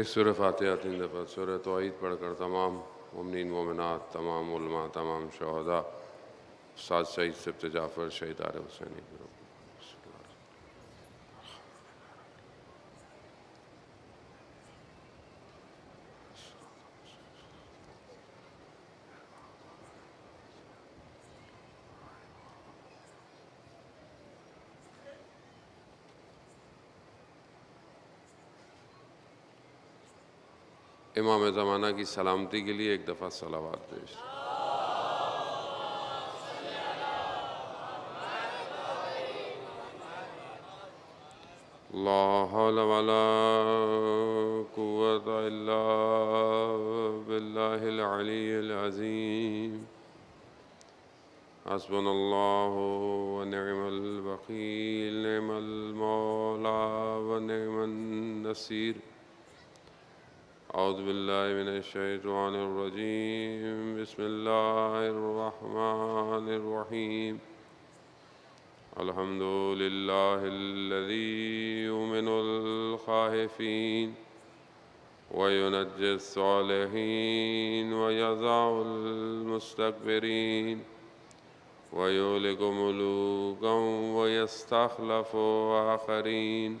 एक सूर फातह तीन दफ़ा सूर तोहद कर तमाम उमनिन ममिनत तमाम उलमा तमाम शहदा साद सईद सिफ्त जाफ़र शहीद आर हुसैनी इमाम ज़माना की सलामती के लिए एक दफ़ा सलावाद पेश लाजीम हसबन वनमल वकील नसीर أعوذ بالله من الشيطان الرجيم بسم الله الرحمن الرحيم الحمد لله الذي يؤمن الخائفين وينجي الصالحين ويضع المستكبرين ويولق ملوكا ويستخلف آخرين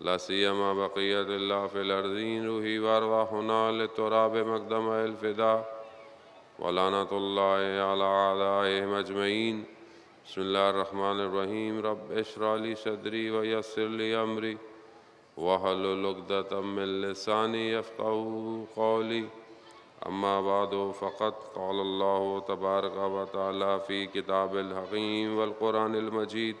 لا سيما بقية الله في الأرضين روحي وأرواحنا للتراب مقدم الفداء ولعنة الله على أعدائهم أجمعين بسم الله الرحمن الرحيم رب اشرح لي صدري ويسر لي أمري واحلل عقدة من لساني يفقهوا قولي أما بعد فقد قال الله تبارك وتعالى في كتاب الحكيم والقرآن المجيد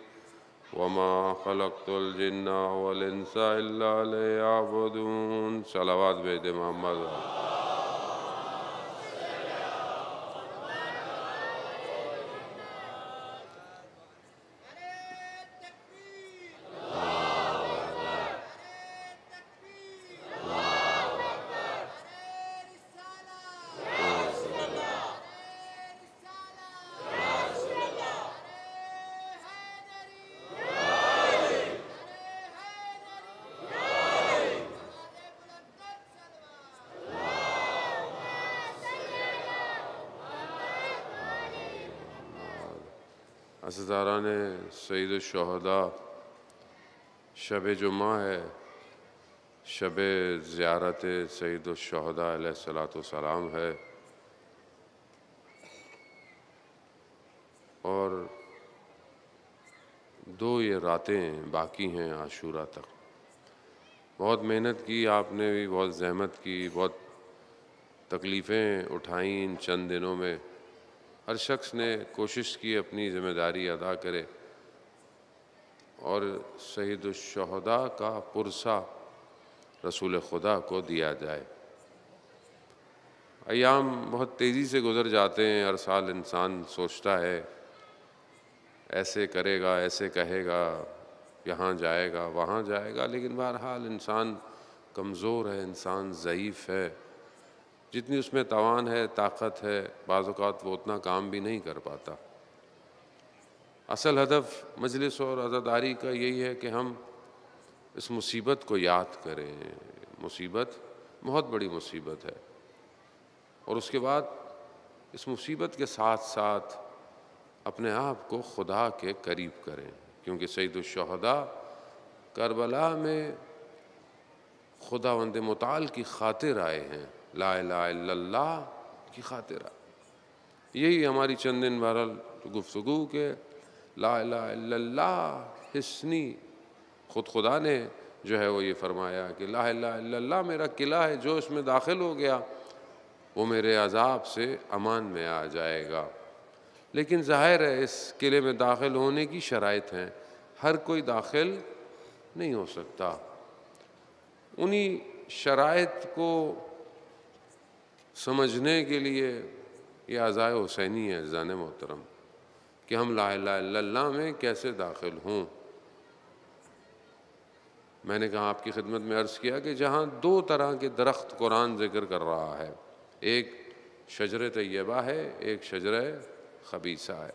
वमा खलकतुलजन्ना वलिनसा इल्ला लियाबुदून सलावात भेज दे मोहम्मद ने सईद शहदा शब जुमा है शब ज़्यारत सईद शहदा सलातम है और दो ये रातें बाकी हैं आशूरा तक बहुत मेहनत की आपने भी बहुत जहमत की बहुत तकलीफ़ें उठाई इन चंद दिनों में हर शख्स ने कोशिश की अपनी ज़िम्मेदारी अदा करे और शहीद शहदा का पुरसा रसूल खुदा को दिया जाए अयाम बहुत तेज़ी से गुज़र जाते हैं हर साल इंसान सोचता है ऐसे करेगा ऐसे कहेगा यहाँ जाएगा वहाँ जाएगा लेकिन बहरहाल इंसान कमज़ोर है इंसान ज़यीफ़ है जितनी उसमें तवान है ताकत है बाज़ात वो उतना काम भी नहीं कर पाता असल हदफ मजलिस और आज़ादारी का यही है कि हम इस मुसीबत को याद करें मुसीबत बहुत बड़ी मुसीबत है और उसके बाद इस मुसीबत के साथ साथ अपने आप को खुदा के करीब करें क्योंकि सईदुलशहदा करबला में खुदा वंद मताल की खातिर आए हैं ला ला की खातिर यही हमारी चंद दिन बहरल गुफ्तु के ला ला हिस्नी खुद खुदा ने जो है वो ये फरमाया कि ला ला मेरा किला है जो इसमें दाखिल हो गया वो मेरे अजाब से अमान में आ जाएगा लेकिन ज़ाहिर है इस किले में दाखिल होने की शराइ हैं हर कोई दाखिल नहीं हो सकता उन्हीं शराइ को समझने के लिए ये अज़ाय हुसैनी है जान मोहतरम कि हम ला ला में कैसे दाखिल हों मैंने कहा आपकी खिदमत में अर्ज़ किया कि जहाँ दो तरह के दरख्त कुरान जिक्र कर रहा है एक शजर तय्यबा है एक शजर खबीसा है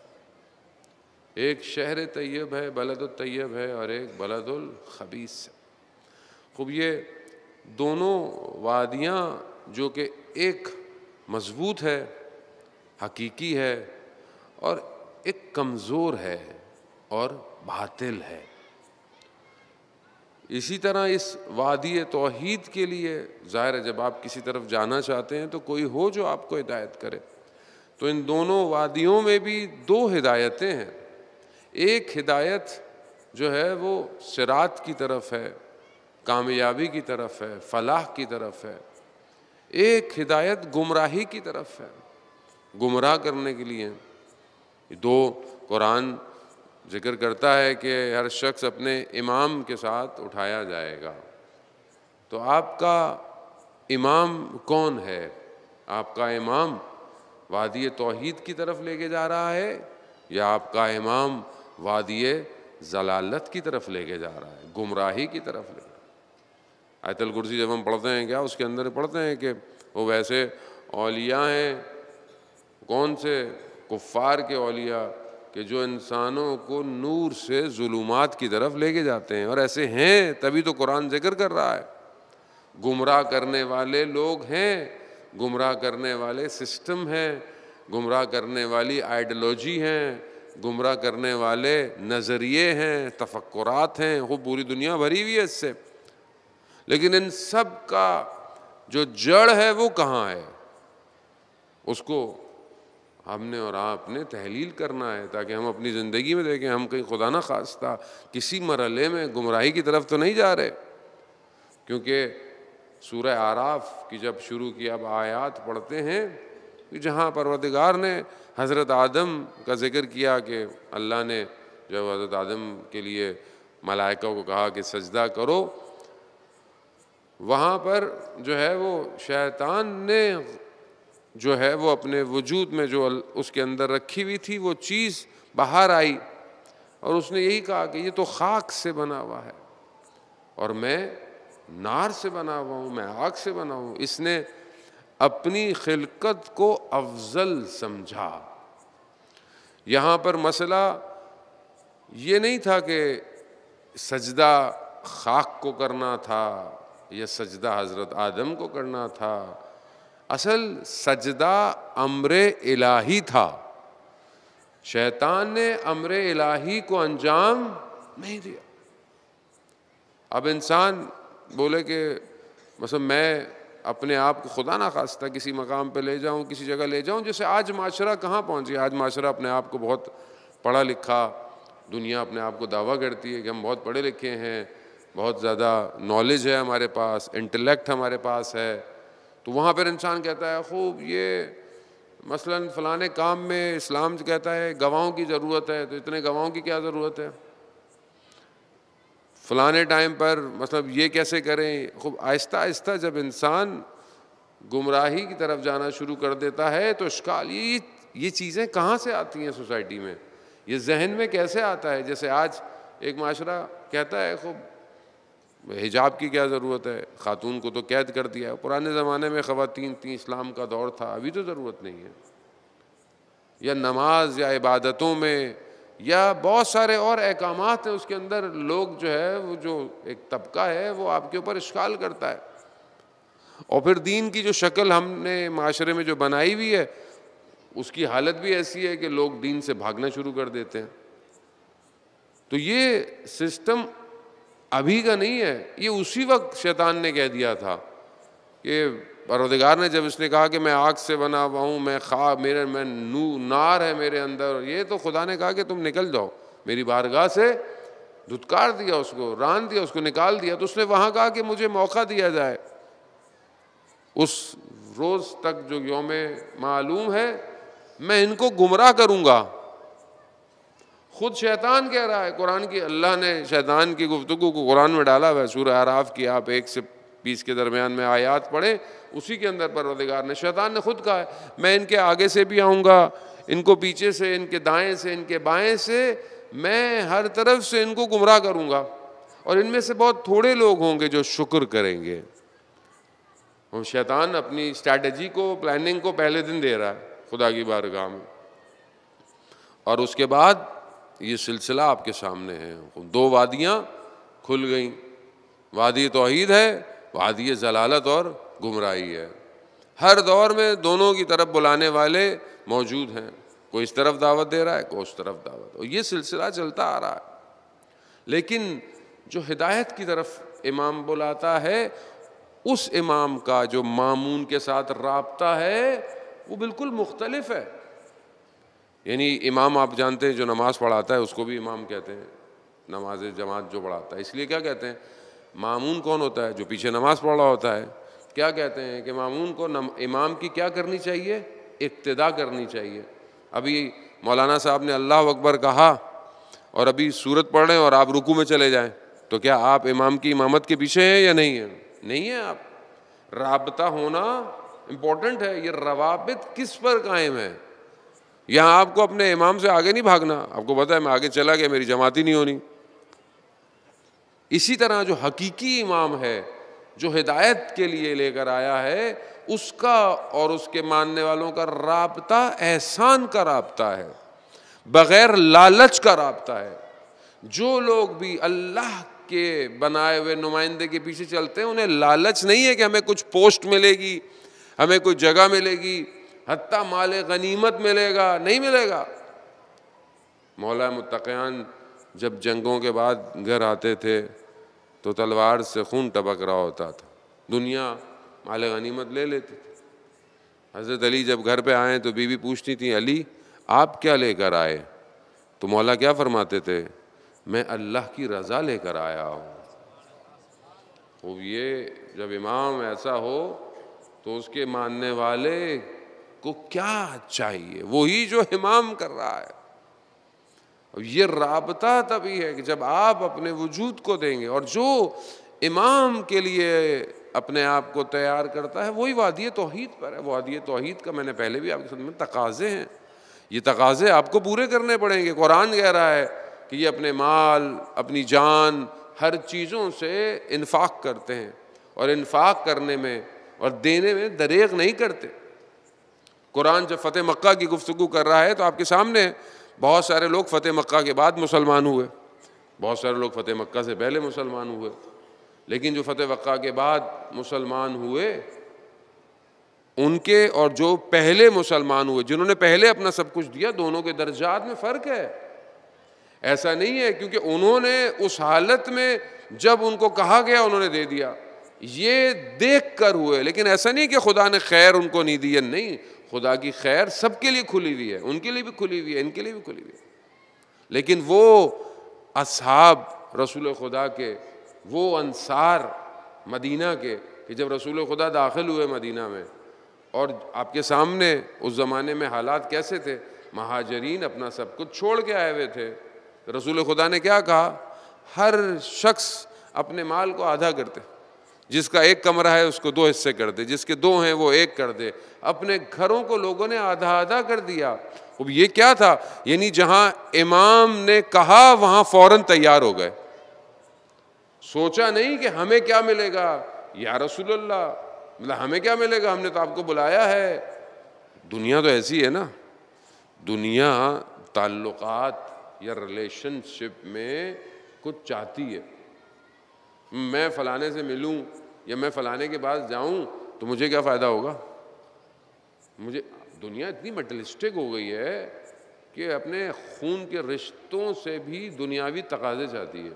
एक शहर तयब है बलदुलतैब है और एक बलदुलखबीस है खूब ये दोनों वादियाँ जो कि एक मजबूत है हकीकी है और एक कमज़ोर है और बातिल है इसी तरह इस वादी तोहद के लिए ज़ाहिर है जब आप किसी तरफ जाना चाहते हैं तो कोई हो जो आपको हिदायत करे तो इन दोनों वादियों में भी दो हिदायतें हैं एक हिदायत जो है वो सिरात की तरफ है कामयाबी की तरफ है फलाह की तरफ है एक हिदायत गुमराही की तरफ है गुमराह करने के लिए दो कुरान जिक्र करता है कि हर शख्स अपने इमाम के साथ उठाया जाएगा तो आपका इमाम कौन है आपका इमाम वादिय तोहद की तरफ लेके जा रहा है या आपका इमाम वादिय जलालत की तरफ लेके जा रहा है गुमराही की तरफ ले आयतल कुर्सी जब हम पढ़ते हैं क्या उसके अंदर पढ़ते हैं कि वो वैसे अलिया हैं कौन से कुफ़ार के अलिया कि जो इंसानों को नूर से जुलूमात की तरफ लेके जाते हैं और ऐसे हैं तभी तो कुरान जिक्र कर रहा है गुमराह करने वाले लोग हैं गुमराह करने वाले सिस्टम हैं गुमराह करने वाली आइडियोलॉजी हैं गुमराह करने वाले नज़रिए हैं तफक्रात हैं वो पूरी दुनिया भरी हुई है इससे लेकिन इन सब का जो जड़ है वो कहाँ है उसको हमने और आपने तहलील करना है ताकि हम अपनी ज़िंदगी में देखें हम कहीं खुदा ना खास्ता किसी मरहले में गुमराही की तरफ तो नहीं जा रहे क्योंकि सूर्य आराफ की जब शुरू की अब आयात पढ़ते हैं कि जहाँ परवरदिगार ने हज़रत आदम का जिक्र किया कि अल्लाह ने जब हज़रत आदम के लिए मलाइका को कहा कि सजदा करो वहाँ पर जो है वो शैतान ने जो है वो अपने वजूद में जो उसके अंदर रखी हुई थी वो चीज़ बाहर आई और उसने यही कहा कि ये तो खाक से बना हुआ है और मैं नार से बना हुआ हूँ मैं आग से बना हूँ इसने अपनी खिलकत को अफजल समझा यहाँ पर मसला ये नहीं था कि सजदा खाक को करना था ये सजदा हज़रत आदम को करना था असल सजदा अमर इलाही था शैतान ने अमर इलाही को अंजाम नहीं दिया अब इंसान बोले कि मतलब मैं अपने आप को खुदा ना खास्ता किसी मकाम पे ले जाऊं किसी जगह ले जाऊं जैसे आज माशरा कहाँ पहुँच गया आज माशरा अपने आप को बहुत पढ़ा लिखा दुनिया अपने आप को दावा करती है कि हम बहुत पढ़े लिखे हैं बहुत ज़्यादा नॉलेज है हमारे पास इंटेलेक्ट हमारे पास है तो वहाँ पर इंसान कहता है खूब ये मसलन फ़लाने काम में इस्लाम कहता है गवाहों की ज़रूरत है तो इतने गवाहों की क्या ज़रूरत है फ़लाने टाइम पर मतलब ये कैसे करें खूब आहिस्ता आहिस्ता जब इंसान गुमराही की तरफ जाना शुरू कर देता है तो शिकाल ये ये चीज़ें कहाँ से आती हैं सोसाइटी में ये जहन में कैसे आता है जैसे आज एक माशरा कहता है खूब हिजाब की क्या ज़रूरत है ख़ातून को तो कैद कर दिया पुराने ज़माने में ख़वातीन थी इस्लाम का दौर था अभी तो ज़रूरत नहीं है या नमाज या इबादतों में या बहुत सारे और अहकाम हैं उसके अंदर लोग जो है वो जो एक तबका है वो आपके ऊपर इश्काल करता है और फिर दीन की जो शक्ल हमने माशरे में जो बनाई हुई है उसकी हालत भी ऐसी है कि लोग दीन से भागना शुरू कर देते हैं तो ये सिस्टम अभी का नहीं है ये उसी वक्त शैतान ने कह दिया था कि परोदगार ने जब इसने कहा कि मैं आग से बना हुआ हूँ मैं खा मेरे मैं नू नार है मेरे अंदर ये तो खुदा ने कहा कि तुम निकल जाओ मेरी बारगाह से धुतकार दिया उसको रान दिया उसको निकाल दिया तो उसने वहाँ कहा कि मुझे मौका दिया जाए उस रोज़ तक जो योम मालूम है मैं इनको गुमराह करूँगा खुद शैतान कह रहा है कुरान की अल्लाह ने शैतान की गुफ्तु को कुरान में डाला हुआ सूर आराफ की आप एक से बीस के दरमियान में आयात पढ़ें उसी के अंदर परवदिगार ने शैतान ने खुद कहा है मैं इनके आगे से भी आऊँगा इनको पीछे से इनके दाएँ से इनके बाएँ से मैं हर तरफ से इनको गुमराह करूँगा और इनमें से बहुत थोड़े लोग होंगे जो शुक्र करेंगे और शैतान अपनी स्ट्रैटेजी को प्लानिंग को पहले दिन दे रहा है खुदा की बारगाह में और उसके बाद ये सिलसिला आपके सामने है दो वादियाँ खुल गई वादी तोहद है वादी जलालत और गुमराही है हर दौर में दोनों की तरफ बुलाने वाले मौजूद हैं कोई इस तरफ दावत दे रहा है कोई उस तरफ दावत और ये सिलसिला चलता आ रहा है लेकिन जो हिदायत की तरफ इमाम बुलाता है उस इमाम का जो मामून के साथ रबता है वो बिल्कुल मुख्तलफ है यानी इमाम आप जानते हैं जो नमाज़ पढ़ाता है उसको भी इमाम कहते हैं नमाज जमात जो पढ़ाता है इसलिए क्या कहते हैं मामून कौन होता है जो पीछे नमाज़ पढ़ रहा होता है क्या कहते हैं कि मामून को नम, इमाम की क्या करनी चाहिए इब्तदा करनी चाहिए अभी मौलाना साहब ने अल्लाह अकबर कहा और अभी सूरत पढ़ रहे हैं और आप रुकू में चले जाएँ तो क्या आप इमाम की इमामत के पीछे हैं या नहीं हैं नहीं हैं आप रबता होना इम्पोर्टेंट है ये रवाबित किस पर कायम है यहाँ आपको अपने इमाम से आगे नहीं भागना आपको पता है मैं आगे चला गया मेरी जमाती नहीं होनी इसी तरह जो हकीकी इमाम है जो हिदायत के लिए लेकर आया है उसका और उसके मानने वालों का रबता एहसान का रबता है बग़ैर लालच का रबता है जो लोग भी अल्लाह के बनाए हुए नुमाइंदे के पीछे चलते हैं उन्हें लालच नहीं है कि हमें कुछ पोस्ट मिलेगी हमें कोई जगह मिलेगी हत्या माल गनीमत मिलेगा नहीं मिलेगा मौला मुतकयान जब जंगों के बाद घर आते थे तो तलवार से खून टपक रहा होता था दुनिया माल गनीमत ले लेते थे हज़रत अली जब घर पर आए तो बीवी पूछती थी अली आप क्या लेकर आए तो मौला क्या फरमाते थे मैं अल्लाह की रज़ा लेकर आया हूँ वो तो ये जब इमाम ऐसा हो तो उसके मानने वाले को क्या चाहिए वही जो हिमाम कर रहा है अब ये रबता तभी है कि जब आप अपने वजूद को देंगे और जो इमाम के लिए अपने आप को तैयार करता है वही वादिय तोहहीद पर है वादिय तोहहीद का मैंने पहले भी आपके में तकाजे हैं ये तकाजे आपको पूरे करने पड़ेंगे कुरान कह रहा है कि ये अपने माल अपनी जान हर चीज़ों से इन्फाक करते हैं और इन्फाक करने में और देने में दरेग नहीं करते कुरान जब फ़तेह मक्का की गुफ्तु कर रहा है तो आपके सामने बहुत सारे लोग फ़तेह मक्का के बाद मुसलमान हुए बहुत सारे लोग फ़तेह मक्का से पहले मुसलमान हुए लेकिन जो फ़तेह मक्का के बाद मुसलमान हुए उनके और जो पहले मुसलमान हुए जिन्होंने पहले अपना सब कुछ दिया दोनों के दर्जात में फ़र्क है ऐसा नहीं है क्योंकि उन्होंने उस हालत में जब उनको कहा गया उन्होंने दे दिया ये देख कर हुए लेकिन ऐसा नहीं कि खुदा ने खैर उनको नहीं दी है नहीं खुदा की खैर सबके लिए खुली हुई है उनके लिए भी खुली हुई है इनके लिए भी खुली हुई है लेकिन वो असहाब रसूल खुदा के वो अनसार मदीना के कि जब रसूल खुदा दाखिल हुए मदीना में और आपके सामने उस ज़माने में हालात कैसे थे महाजरीन अपना सब कुछ छोड़ के आए हुए थे रसूल खुदा ने क्या कहा हर शख्स अपने माल को आधा करते जिसका एक कमरा है उसको दो हिस्से कर दे जिसके दो हैं वो एक कर दे अपने घरों को लोगों ने आधा आधा कर दिया अब ये क्या था यानी जहां इमाम ने कहा वहां फौरन तैयार हो गए सोचा नहीं कि हमें क्या मिलेगा या रसूलुल्लाह मतलब हमें क्या मिलेगा हमने तो आपको बुलाया है दुनिया तो ऐसी है ना दुनिया ताल्लुकात या रिलेशनशिप में कुछ चाहती है मैं फ़लाने से मिलूं या मैं फ़लाने के पास जाऊं तो मुझे क्या फ़ायदा होगा मुझे दुनिया इतनी मेटलिस्टिक हो गई है कि अपने खून के रिश्तों से भी दुनियावी तकाजे चाहती है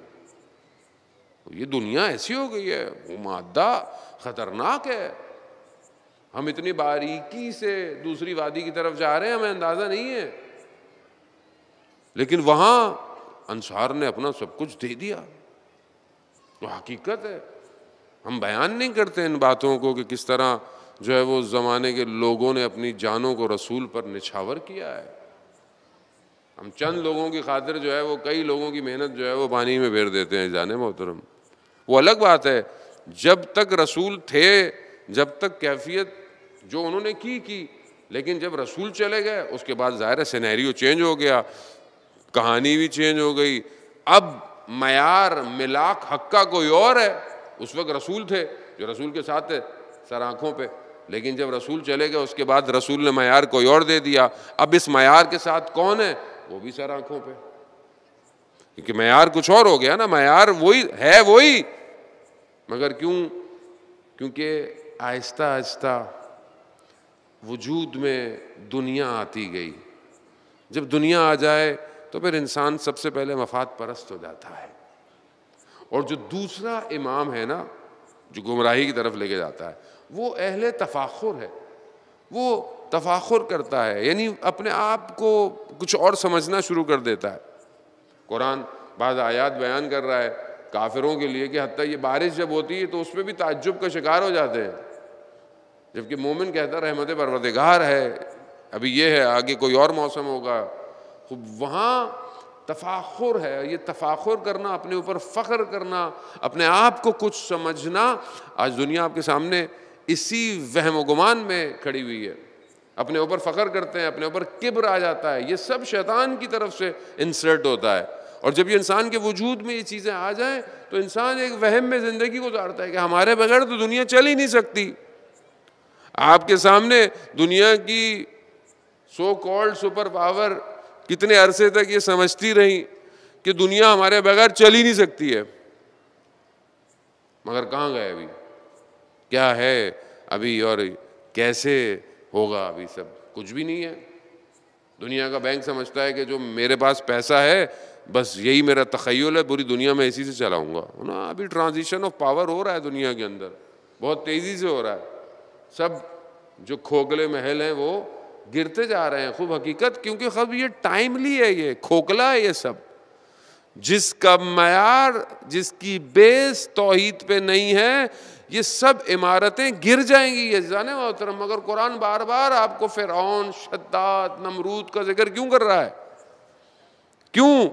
तो ये दुनिया ऐसी हो गई है वो मादा ख़तरनाक है हम इतनी बारीकी से दूसरी वादी की तरफ जा रहे हैं हमें अंदाज़ा नहीं है लेकिन वहाँ अंसार ने अपना सब कुछ दे दिया तो हकीकत है हम बयान नहीं करते इन बातों को कि किस तरह जो है वो ज़माने के लोगों ने अपनी जानों को रसूल पर निछावर किया है हम चंद लोगों की खातिर जो है वो कई लोगों की मेहनत जो है वो पानी में फेर देते हैं जाने मोहतरम वो अलग बात है जब तक रसूल थे जब तक कैफियत जो उन्होंने की की लेकिन जब रसूल चले गए उसके बाद ज़ाहिर सिनेरियो चेंज हो गया कहानी भी चेंज हो गई अब मैार मिलाक हक्का कोई और है उस वक्त रसूल थे जो रसूल के साथ थे सर आँखों पर लेकिन जब रसूल चले गए उसके बाद रसूल ने मैार कोई और दे दिया अब इस मैार के साथ कौन है वो भी सर आँखों पर क्योंकि मैार कुछ और हो गया ना मैार वही है वही मगर क्यों क्योंकि आहिस्ता आहिस्ता वजूद में दुनिया आती गई जब दुनिया आ जाए तो फिर इंसान सबसे पहले मफाद परस्त हो जाता है और जो दूसरा इमाम है ना जो गुमराही की तरफ लेके जाता है वो अहल तफाखुर है वो तफाखुर करता है यानी अपने आप को कुछ और समझना शुरू कर देता है कुरान बाद आयात बयान कर रहा है काफिरों के लिए कि हती ये बारिश जब होती है तो उसमें भी ताज्जुब का शिकार हो जाते हैं जबकि मोमिन कहता रहमत परवरदगार है अभी ये है आगे कोई और मौसम होगा तो वहाँ तफाखुर है ये तफाखुर करना अपने ऊपर फ़ख्र करना अपने आप को कुछ समझना आज दुनिया आपके सामने इसी वहम गुमान में खड़ी हुई है अपने ऊपर फ़ख्र करते हैं अपने ऊपर किब्र आ जाता है ये सब शैतान की तरफ से इंसर्ट होता है और जब ये इंसान के वजूद में ये चीज़ें आ जाएं तो इंसान एक वहम में ज़िंदगी गुजारता है कि हमारे बगैर तो दुनिया चल ही नहीं सकती आपके सामने दुनिया की सो कॉल्ड सुपर पावर कितने अरसे तक ये समझती रही कि दुनिया हमारे बगैर चल ही नहीं सकती है मगर कहाँ गए अभी क्या है अभी और कैसे होगा अभी सब कुछ भी नहीं है दुनिया का बैंक समझता है कि जो मेरे पास पैसा है बस यही मेरा तखयल है पूरी दुनिया में इसी से चलाऊँगा ना अभी ट्रांजिशन ऑफ पावर हो रहा है दुनिया के अंदर बहुत तेज़ी से हो रहा है सब जो खोखले महल हैं वो गिरते जा रहे हैं खूब हकीकत क्योंकि खब ये टाइमली है ये खोखला है ये सब जिसका मैार जिसकी बेस तोहहीद पे नहीं है ये सब इमारतें गिर जाएंगी ये जाने मोहतरम मगर कुरान बार बार आपको फ़िरौन शद्दात नमरूद का जिक्र क्यों कर रहा है क्यों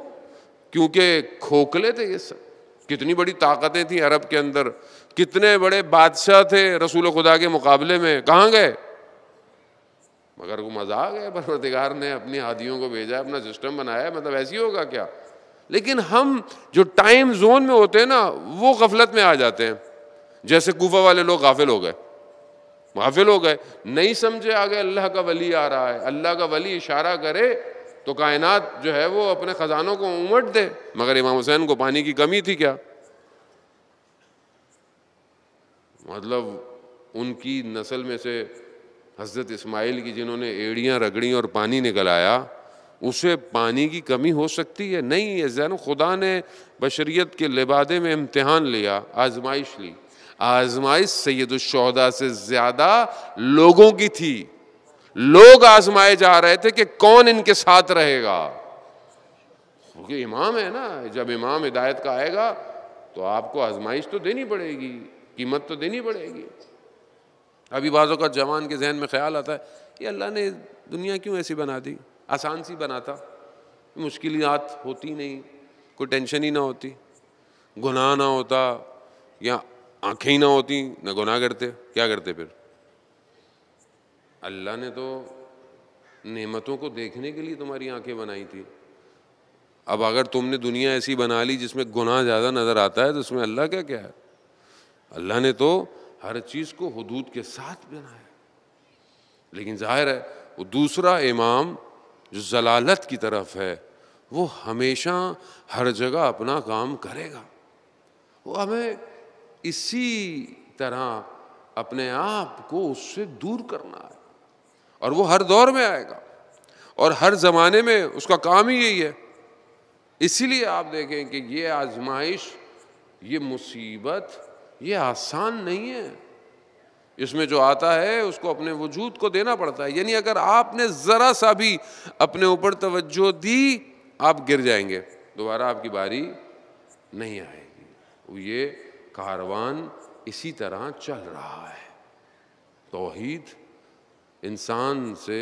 क्योंकि खोखले थे ये सब कितनी बड़ी ताकतें थी अरब के अंदर कितने बड़े बादशाह थे रसूल खुदा के मुकाबले में कहाँ गए मगर वो मजाक है परवरदिगार ने अपनी हाथियों को भेजा है अपना सिस्टम बनाया है मतलब ऐसी होगा क्या लेकिन हम जो टाइम जोन में होते हैं ना वो गफलत में आ जाते हैं जैसे कोफा वाले लोग गाफिल हो गए गाफिल हो गए नहीं समझे आगे अल्लाह का वली आ रहा है अल्लाह का वली इशारा करे तो कायनात जो है वो अपने ख़जानों को उमट दे मगर इमाम हुसैन को पानी की कमी थी क्या मतलब उनकी नस्ल में से हज़रत इस्माइल की जिन्होंने एड़ियाँ रगड़ी और पानी निकल आया उसे पानी की कमी हो सकती है नहीं है जैन खुदा ने बशरीत के लिबादे में इम्तहान लिया आजमाइश ली आजमाइश सैदुलशहदा से ज़्यादा लोगों की थी लोग आजमाए जा रहे थे कि कौन इनके साथ रहेगा क्योंकि इमाम है ना जब इमाम हिदायत का आएगा तो आपको आजमाइश तो देनी पड़ेगी कीमत तो देनी पड़ेगी अभी बाज़ों का जवान के जहन में ख्याल आता है ये अल्लाह ने दुनिया क्यों ऐसी बना दी आसान सी बनाता मुश्किल होती नहीं कोई टेंशन ही ना होती गुनाह ना होता या आँखें ही ना होती ना गुनाह करते क्या करते फिर अल्लाह ने तो नेमतों को देखने के लिए तुम्हारी आंखें बनाई थी अब अगर तुमने दुनिया ऐसी बना ली जिसमें गुनाह ज़्यादा नज़र आता है तो उसमें अल्लाह क्या क्या है अल्लाह ने तो हर चीज़ को हदूद के साथ बनाया लेकिन जाहिर है वो दूसरा इमाम जो जलालत की तरफ है वो हमेशा हर जगह अपना काम करेगा वो हमें इसी तरह अपने आप को उससे दूर करना है और वो हर दौर में आएगा और हर ज़माने में उसका काम ही यही है इसीलिए आप देखें कि ये आजमाइश ये मुसीबत ये आसान नहीं है इसमें जो आता है उसको अपने वजूद को देना पड़ता है यानी अगर आपने ज़रा सा भी अपने ऊपर तवज्जो दी आप गिर जाएंगे दोबारा आपकी बारी नहीं आएगी ये कारवान इसी तरह चल रहा है तोहीद इंसान से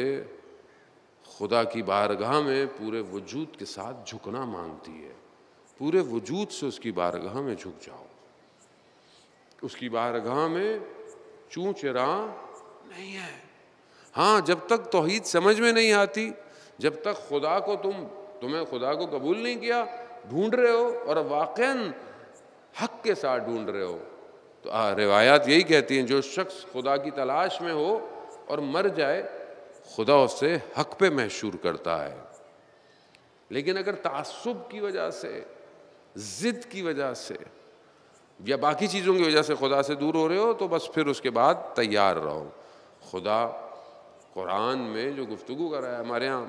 खुदा की बारगाह में पूरे वजूद के साथ झुकना मांगती है पूरे वजूद से उसकी बारगाह में झुक जाओ उसकी बारगाह में चू चरा नहीं है हाँ जब तक तोहहीद समझ में नहीं आती जब तक खुदा को तुम तुम्हें खुदा को कबूल नहीं किया ढूंढ रहे हो और वाक़ हक के साथ ढूंढ रहे हो तो आ, रिवायात यही कहती हैं जो शख्स खुदा की तलाश में हो और मर जाए खुदा उसे हक पे महशूर करता है लेकिन अगर तसब की वजह से ज़िद की वजह से या बाकी चीज़ों की वजह से खुदा से दूर हो रहे हो तो बस फिर उसके बाद तैयार रहो खुदा कुरान में जो गुफ्तु कर रहा है हमारे यहाँ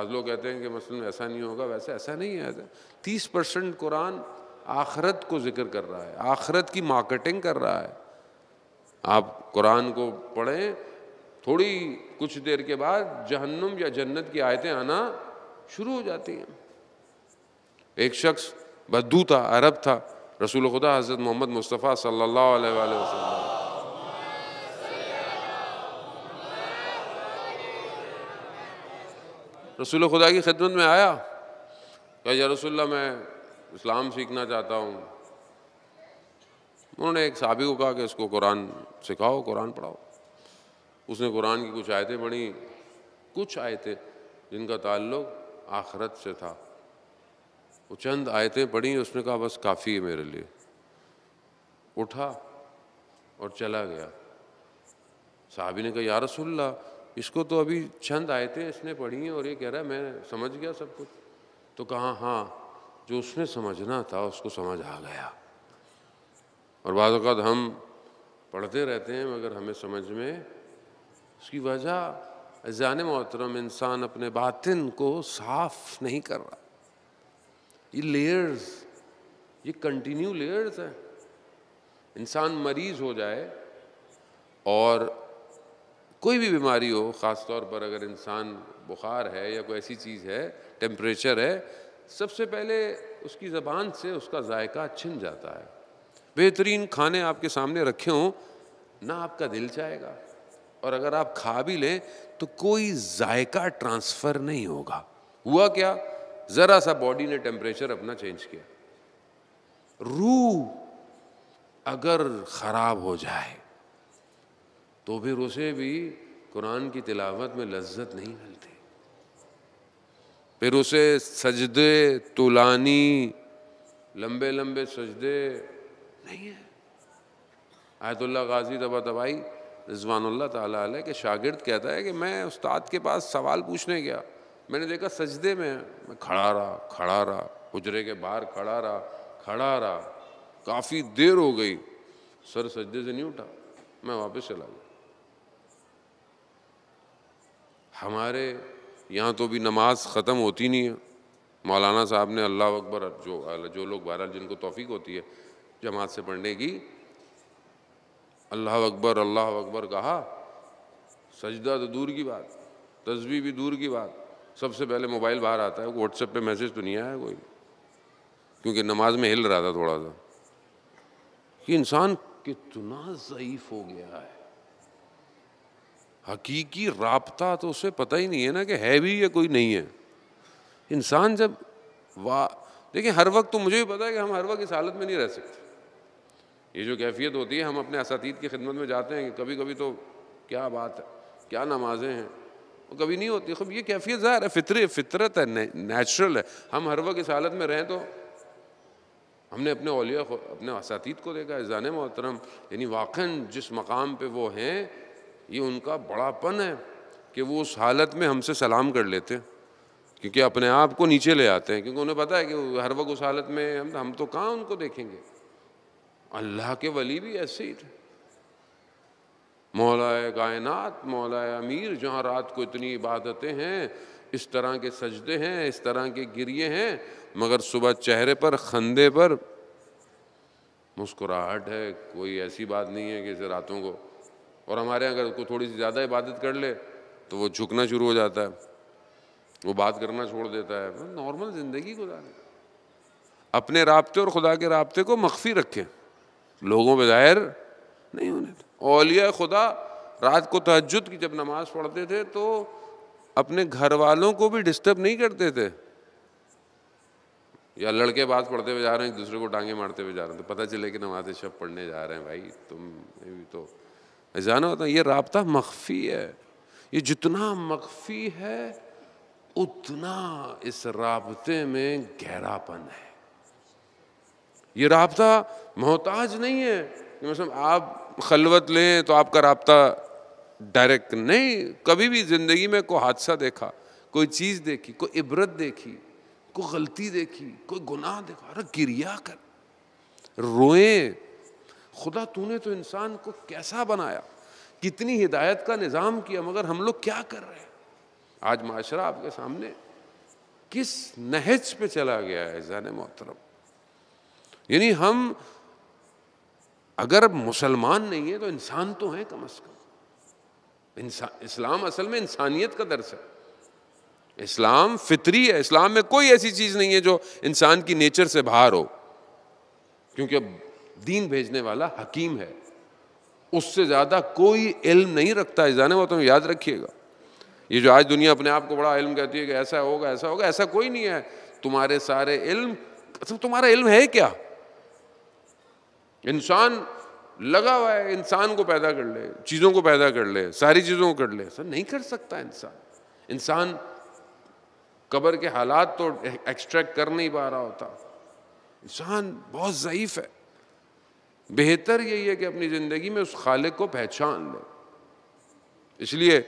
आज लोग कहते हैं कि मसलन ऐसा नहीं होगा वैसे ऐसा नहीं है तीस परसेंट कुरान आखरत को जिक्र कर रहा है आखरत की मार्केटिंग कर रहा है आप कुरान को पढ़ें थोड़ी कुछ देर के बाद जहन्नुम या जन्नत की आयतें आना शुरू हो जाती हैं एक शख्स बदू था अरब था रसूल खुदा हज़रत मोहम्मद मुस्तफ़ा सल्लल्लाहु अलैहि रसूल खुदा की खिदमत में आया क्या या रसोल्ला मैं इस्लाम सीखना चाहता हूँ उन्होंने एक साहबी को कहा कि इसको कुरान सिखाओ कुरान पढ़ाओ उसने कुरान की कुछ आयतें पढ़ी कुछ आयतें जिनका ताल्लुक आखरत से था वो चंद आयतें पढ़ी उसने कहा बस काफ़ी है मेरे लिए उठा और चला गया साहबी ने कहा यार रसुल्ला इसको तो अभी चंद आयतें इसने पढ़ी हैं और ये कह रहा है मैं समझ गया सब कुछ तो कहा हाँ जो उसने समझना था उसको समझ आ गया और बाद हम पढ़ते रहते हैं मगर हमें समझ में उसकी वजह जान मोहतरम इंसान अपने बातिन को साफ नहीं कर रहा ये लेयर्स ये कंटिन्यू लेयर्स हैं इंसान मरीज हो जाए और कोई भी बीमारी हो ख़ास तौर पर अगर इंसान बुखार है या कोई ऐसी चीज़ है टेम्परेचर है सबसे पहले उसकी ज़बान से उसका जायका छिन जाता है बेहतरीन खाने आपके सामने रखे हों ना आपका दिल चाहेगा और अगर आप खा भी लें तो कोई जायका ट्रांसफ़र नहीं होगा हुआ क्या જરાસા બોડી ને ટેમ્પરેચર અપના ચેન્જ કે રૂ અગર ખરાબ હો જાય તો ભિરસે ભી કુરાન કી તિલાવત મેં લઝ્ઝત નહીં હલ્તે પર ઉસે સજદે તુલانی لمبے لمبے સજદે નહીં હૈ આયદુલ્લા ગાઝી દવાત ભાઈ રઝવાનુલ્લા તહલાલ કે شاگرد કહેતા હે કે મેં ઉસ્તાદ કે પાસ સવાલ પૂછને ગયા मैंने देखा सजदे में मैं खड़ा रहा खड़ा रहा उजरे के बाहर खड़ा रहा खड़ा रहा काफ़ी देर हो गई सर सजदे से नहीं उठा मैं वापस चला गया हमारे यहाँ तो भी नमाज ख़त्म होती नहीं है मौलाना साहब ने अल्लाह अकबर जो जो लोग बहरहाल जिनको तोफीक होती है जमात से पढ़ने की अल्लाह अकबर अल्लाह अकबर कहा सजदा तो दूर की बात तस्वीर भी दूर की बात सबसे पहले मोबाइल बाहर आता है व्हाट्सएप पे मैसेज तो नहीं आया कोई क्योंकि नमाज में हिल रहा था थोड़ा सा कि इंसान कितना ज़यीफ हो गया है हकीकी रबता तो उसे पता ही नहीं है ना कि है भी या कोई नहीं है इंसान जब वाह देखिए हर वक्त तो मुझे भी पता है कि हम हर वक्त इस हालत में नहीं रह सकते ये जो कैफियत होती है हम अपने असातीद की खिदमत में जाते हैं कभी कभी तो क्या बात है क्या नमाजें हैं कभी नहीं होती खब ये कैफियत ज़ाहिर है फितरी फितरत है नेचुरल है हम हर वक्त इस हालत में रहें तो हमने अपने ओलिया अपने असातीत को देखा है ज़ान मोहतरम यानी वाकन जिस मकाम पर वो हैं ये उनका बड़ापन है कि वो उस हालत में हमसे सलाम कर लेते हैं क्योंकि अपने आप को नीचे ले आते हैं क्योंकि उन्हें पता है कि हर वक्त उस हालत में हम हम तो कहाँ उनको देखेंगे अल्लाह के वली भी ऐसे ही थे मौलाए कायनात मौलाए अमीर जहाँ रात को इतनी इबादतें हैं इस तरह के सजदे हैं इस तरह के गिरिए हैं मगर सुबह चेहरे पर खंदे पर मुस्कुराहट है कोई ऐसी बात नहीं है कि इसे रातों को और हमारे यहाँ अगर कोई थोड़ी सी ज़्यादा इबादत कर ले तो वो झुकना शुरू हो जाता है वो बात करना छोड़ देता है मतलब नॉर्मल ज़िंदगी गुजारें अपने रबते और ख़ुदा के रबते को मख्फी रखें लोगों में ज़ाहिर नहीं होने दें औलिया खुदा रात को तहजद की जब नमाज़ पढ़ते थे तो अपने घर वालों को भी डिस्टर्ब नहीं करते थे या लड़के बात पढ़ते हुए जा रहे हैं एक दूसरे को टांगे मारते हुए जा रहे हैं तो पता चले कि नमाज शब पढ़ने जा रहे हैं भाई तुम भी तो जाना होता ये रबता मख्फी है ये जितना मख्फी है उतना इस रबते में गहरापन है ये रबता मोहताज नहीं है कि मतलब आप खलवत लें तो आपका रबता डायरेक्ट नहीं कभी भी ज़िंदगी में कोई हादसा देखा कोई चीज़ देखी कोई इबरत देखी कोई गलती देखी कोई गुनाह देखा अरे गिरिया कर रोए खुदा तूने तो इंसान को कैसा बनाया कितनी हिदायत का निज़ाम किया मगर हम लोग क्या कर रहे हैं आज माशरा आपके सामने किस नहज पे चला गया है ज़ान मोहतरम यानी हम अगर मुसलमान नहीं है तो इंसान तो है कम अज़ कम इंसान इस्लाम असल में इंसानियत का दर्श है इस्लाम फितरी है इस्लाम में कोई ऐसी चीज़ नहीं है जो इंसान की नेचर से बाहर हो क्योंकि अब दीन भेजने वाला हकीम है उससे ज़्यादा कोई इल्म नहीं रखता इस जाने वो तुम याद रखिएगा ये जो आज दुनिया अपने आप को बड़ा इल्म कहती है कि ऐसा होगा ऐसा होगा ऐसा कोई नहीं है तुम्हारे सारे इल्म अच्छा तुम्हारा इल्म है क्या इंसान लगा हुआ है इंसान को पैदा कर ले चीज़ों को पैदा कर ले सारी चीज़ों को कर ले सर नहीं कर सकता इंसान इंसान कबर के हालात तो एक्सट्रैक्ट कर नहीं पा रहा होता इंसान बहुत ज़यीफ़ है बेहतर यही है कि अपनी ज़िंदगी में उस खालिक को पहचान ले इसलिए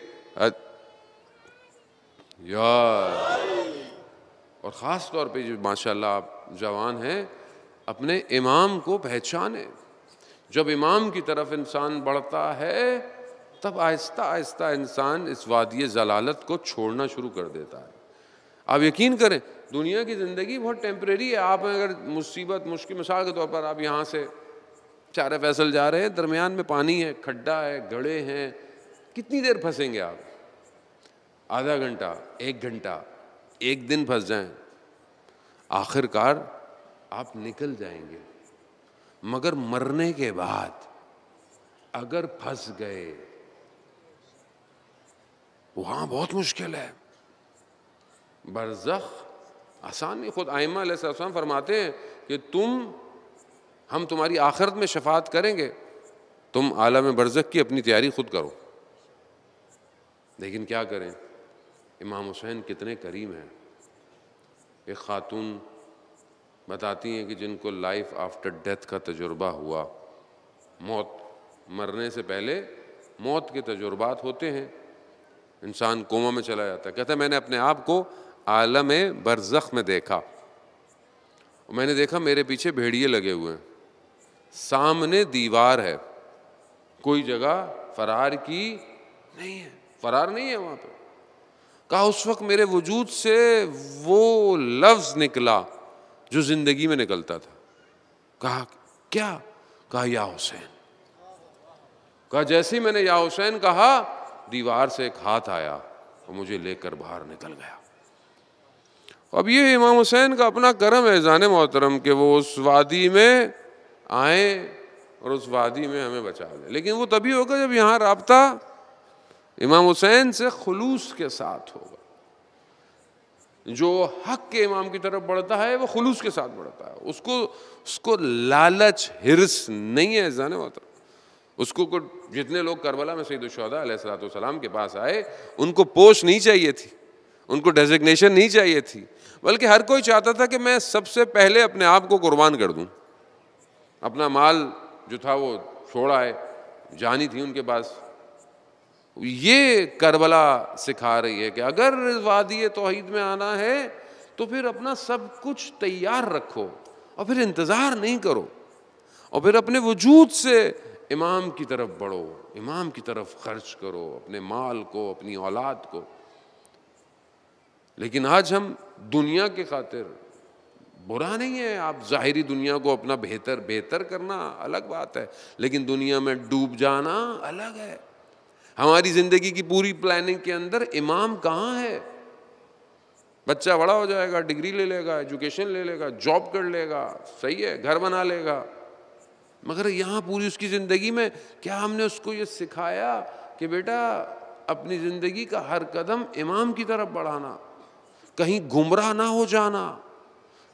यार और ख़ास तौर पे जो माशाल्लाह आप जवान हैं अपने इमाम को पहचाने जब इमाम की तरफ इंसान बढ़ता है तब आहिस्ता आहिस्ता इंसान इस वादी जलालत को छोड़ना शुरू कर देता है आप यकीन करें दुनिया की ज़िंदगी बहुत टेम्प्रेरी है आप अगर मुसीबत मुश्किल मिसाल के तौर पर आप यहाँ से चारे फैसल जा रहे हैं दरमियान में पानी है खड्डा है गड़े हैं कितनी देर फंसेंगे आप आधा घंटा एक घंटा एक दिन फंस जाए आखिरकार आप निकल जाएंगे मगर मरने के बाद अगर फंस गए वहां बहुत मुश्किल है बरजख आसान नहीं खुद आयमा आसम फरमाते हैं कि तुम हम तुम्हारी आखिरत में शफात करेंगे तुम आलम बरजक की अपनी तैयारी खुद करो लेकिन क्या करें इमाम हुसैन कितने करीम हैं एक ख़ातून बताती हैं कि जिनको लाइफ आफ्टर डेथ का तजुर्बा हुआ मौत मरने से पहले मौत के तजुर्बात होते हैं इंसान कोमा में चला जाता है कहते हैं मैंने अपने आप को आलम बरजख में देखा मैंने देखा मेरे पीछे भेड़िए लगे हुए हैं सामने दीवार है कोई जगह फरार की नहीं है फरार नहीं है वहाँ पर कहा उस वक्त मेरे वजूद से वो लफ्ज़ निकला जो ज़िंदगी में निकलता था कहा क्या कहा या हुसैन कहा जैसे ही मैंने या हुसैन कहा दीवार से एक हाथ आया और मुझे लेकर बाहर निकल गया अब ये इमाम हुसैन का अपना करम है जान मोहतरम के वो उस वादी में आए और उस वादी में हमें बचा लें लेकिन वो तभी होगा जब यहाँ रबता इमाम हुसैन से खलूस के साथ होगा जो हक के इमाम की तरफ बढ़ता है वो खुलूस के साथ बढ़ता है उसको उसको लालच हिरस नहीं है जाने होता तो। उसको को जितने लोग करबला में सईद सलाम के पास आए उनको पोस्ट नहीं चाहिए थी उनको डेजिग्नेशन नहीं चाहिए थी बल्कि हर कोई चाहता था कि मैं सबसे पहले अपने आप को कुर्बान कर दूं अपना माल जो था वो छोड़ा है जानी थी उनके पास ये करबला सिखा रही है कि अगर वादी तोहहीद में आना है तो फिर अपना सब कुछ तैयार रखो और फिर इंतज़ार नहीं करो और फिर अपने वजूद से इमाम की तरफ बढ़ो इमाम की तरफ खर्च करो अपने माल को अपनी औलाद को लेकिन आज हम दुनिया के खातिर बुरा नहीं है आप ज़ाहरी दुनिया को अपना बेहतर बेहतर करना अलग बात है लेकिन दुनिया में डूब जाना अलग है हमारी ज़िंदगी की पूरी प्लानिंग के अंदर इमाम कहाँ है बच्चा बड़ा हो जाएगा डिग्री ले लेगा एजुकेशन ले लेगा जॉब कर लेगा सही है घर बना लेगा मगर यहाँ पूरी उसकी ज़िंदगी में क्या हमने उसको ये सिखाया कि बेटा अपनी ज़िंदगी का हर कदम इमाम की तरफ बढ़ाना कहीं गुमराह ना हो जाना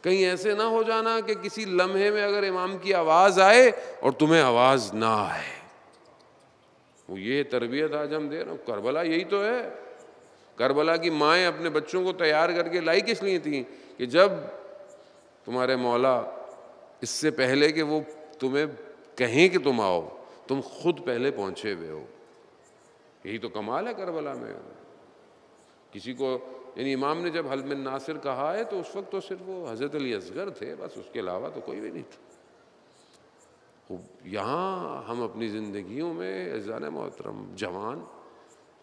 कहीं ऐसे ना हो जाना कि किसी लम्हे में अगर इमाम की आवाज़ आए और तुम्हें आवाज़ ना आए वो ये तरबियत आज हम दे रहे हैं करबला यही तो है करबला की माएँ अपने बच्चों को तैयार करके लाई किस लिए थी कि जब तुम्हारे मौला इससे पहले कि वो तुम्हें कहें कि तुम आओ तुम खुद पहले पहुँचे हुए हो यही तो कमाल है करबला में किसी को यानी इमाम ने जब हलमिन नासिर कहा है तो उस वक्त तो सिर्फ वो हज़रत अली असगर थे बस उसके अलावा तो कोई भी नहीं था यहाँ हम अपनी ज़िंदगियों में एजान मोहतरम जवान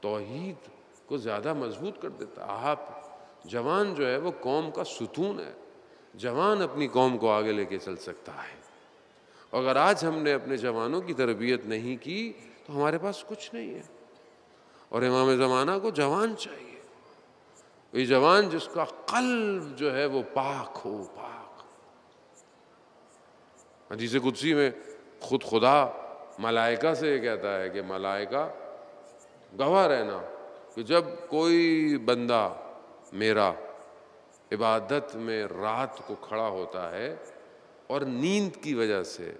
तोहद को ज़्यादा मजबूत कर देता आप जवान जो है वो कौम का सुतून है जवान अपनी कौम को आगे लेके चल सकता है अगर आज हमने अपने जवानों की तरबियत नहीं की तो हमारे पास कुछ नहीं है और इमाम ज़माना को जवान चाहिए ये जवान जिसका कल्ब जो है वो पाक हो पाक हदीस कुछ में खुद खुदा मलाइका से ये कहता है कि मलाइका गवाह रहना कि जब कोई बंदा मेरा इबादत में रात को खड़ा होता है और नींद की वजह से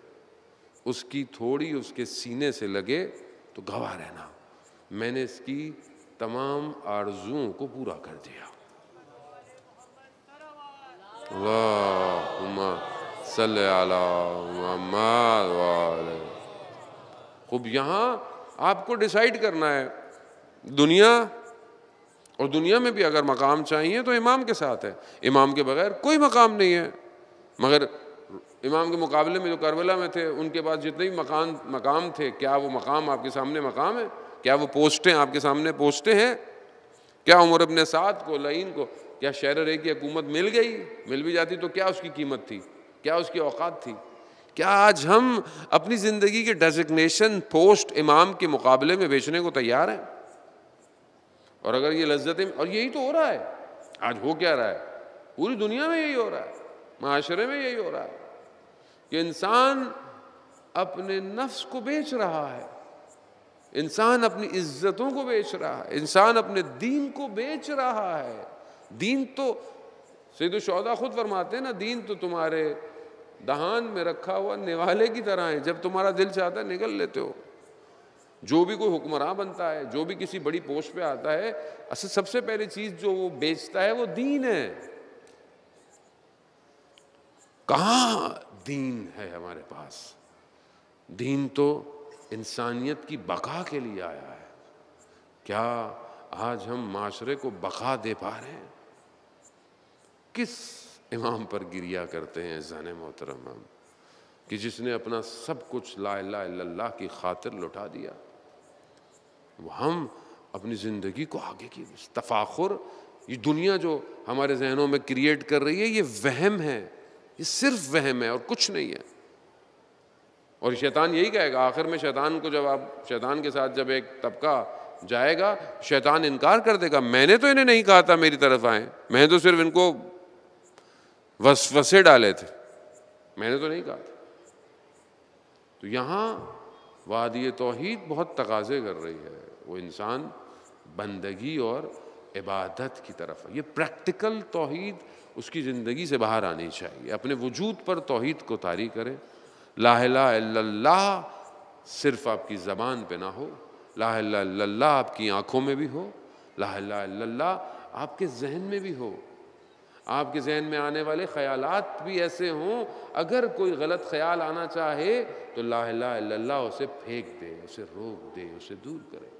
उसकी थोड़ी उसके सीने से लगे तो गवाह रहना मैंने इसकी तमाम आरजुओं को पूरा कर दिया वाह सल खूब यहाँ आपको डिसाइड करना है दुनिया और दुनिया में भी अगर मकाम चाहिए तो इमाम के साथ है इमाम के बगैर कोई मकाम नहीं है मगर इमाम के मुकाबले में जो करबला में थे उनके पास जितने भी मकान मकाम थे क्या वो मकाम आपके सामने मकाम है क्या वो पोस्टें आपके सामने पोस्टें हैं क्या उमर अपने साथ को लईन को क्या शहर की हकूमत मिल गई मिल भी जाती तो क्या उसकी कीमत थी क्या उसकी औकात थी क्या आज हम अपनी ज़िंदगी के डेजिग्नेशन पोस्ट इमाम के मुकाबले में बेचने को तैयार हैं और अगर ये लज्जतें और यही तो हो रहा है आज हो क्या रहा है पूरी दुनिया में यही हो रहा है माशरे में यही हो रहा है कि इंसान अपने नफ्स को बेच रहा है इंसान अपनी इज्जतों को बेच रहा है इंसान अपने दीन को बेच रहा है दीन तो सैद शौदा खुद फरमाते हैं ना दीन तो तुम्हारे दहान में रखा हुआ निवाले की तरह है जब तुम्हारा दिल चाहता है निकल लेते हो जो भी कोई हुक्मरान बनता है जो भी किसी बड़ी पोस्ट पे आता है असल सबसे पहली चीज़ जो वो बेचता है वो दीन है कहा दीन है हमारे पास दीन तो इंसानियत की बका के लिए आया है क्या आज हम माशरे को बका दे पा रहे हैं किस इमाम पर गिरिया करते हैं जान मोहतरम हम कि जिसने अपना सब कुछ ला की खातिर लुटा दिया हम अपनी ज़िंदगी को आगे की तफाखुर ये दुनिया जो हमारे जहनों में क्रिएट कर रही है ये वहम है ये सिर्फ वहम है और कुछ नहीं है और शैतान यही कहेगा आखिर में शैतान को जब आप शैतान के साथ जब एक तबका जाएगा शैतान इनकार कर देगा मैंने तो इन्हें नहीं कहा था मेरी तरफ आए मैं तो सिर्फ इनको वसवसे डाले थे मैंने तो नहीं कहा था तो यहाँ ये तोहहीद बहुत तकाजे कर रही है वो इंसान बंदगी और इबादत की तरफ ये प्रैक्टिकल तोहहीद उसकी ज़िंदगी से बाहर आनी चाहिए अपने वजूद पर तोहहीद को तारी करें ला सिर्फ आपकी ज़बान पे ना हो ला आपकी आँखों में भी हो ला आपके जहन में भी हो आपके जहन में आने वाले ख्याल भी ऐसे हों अगर कोई गलत ख्याल आना चाहे तो ला ला उसे फेंक दे उसे रोक दे उसे दूर करे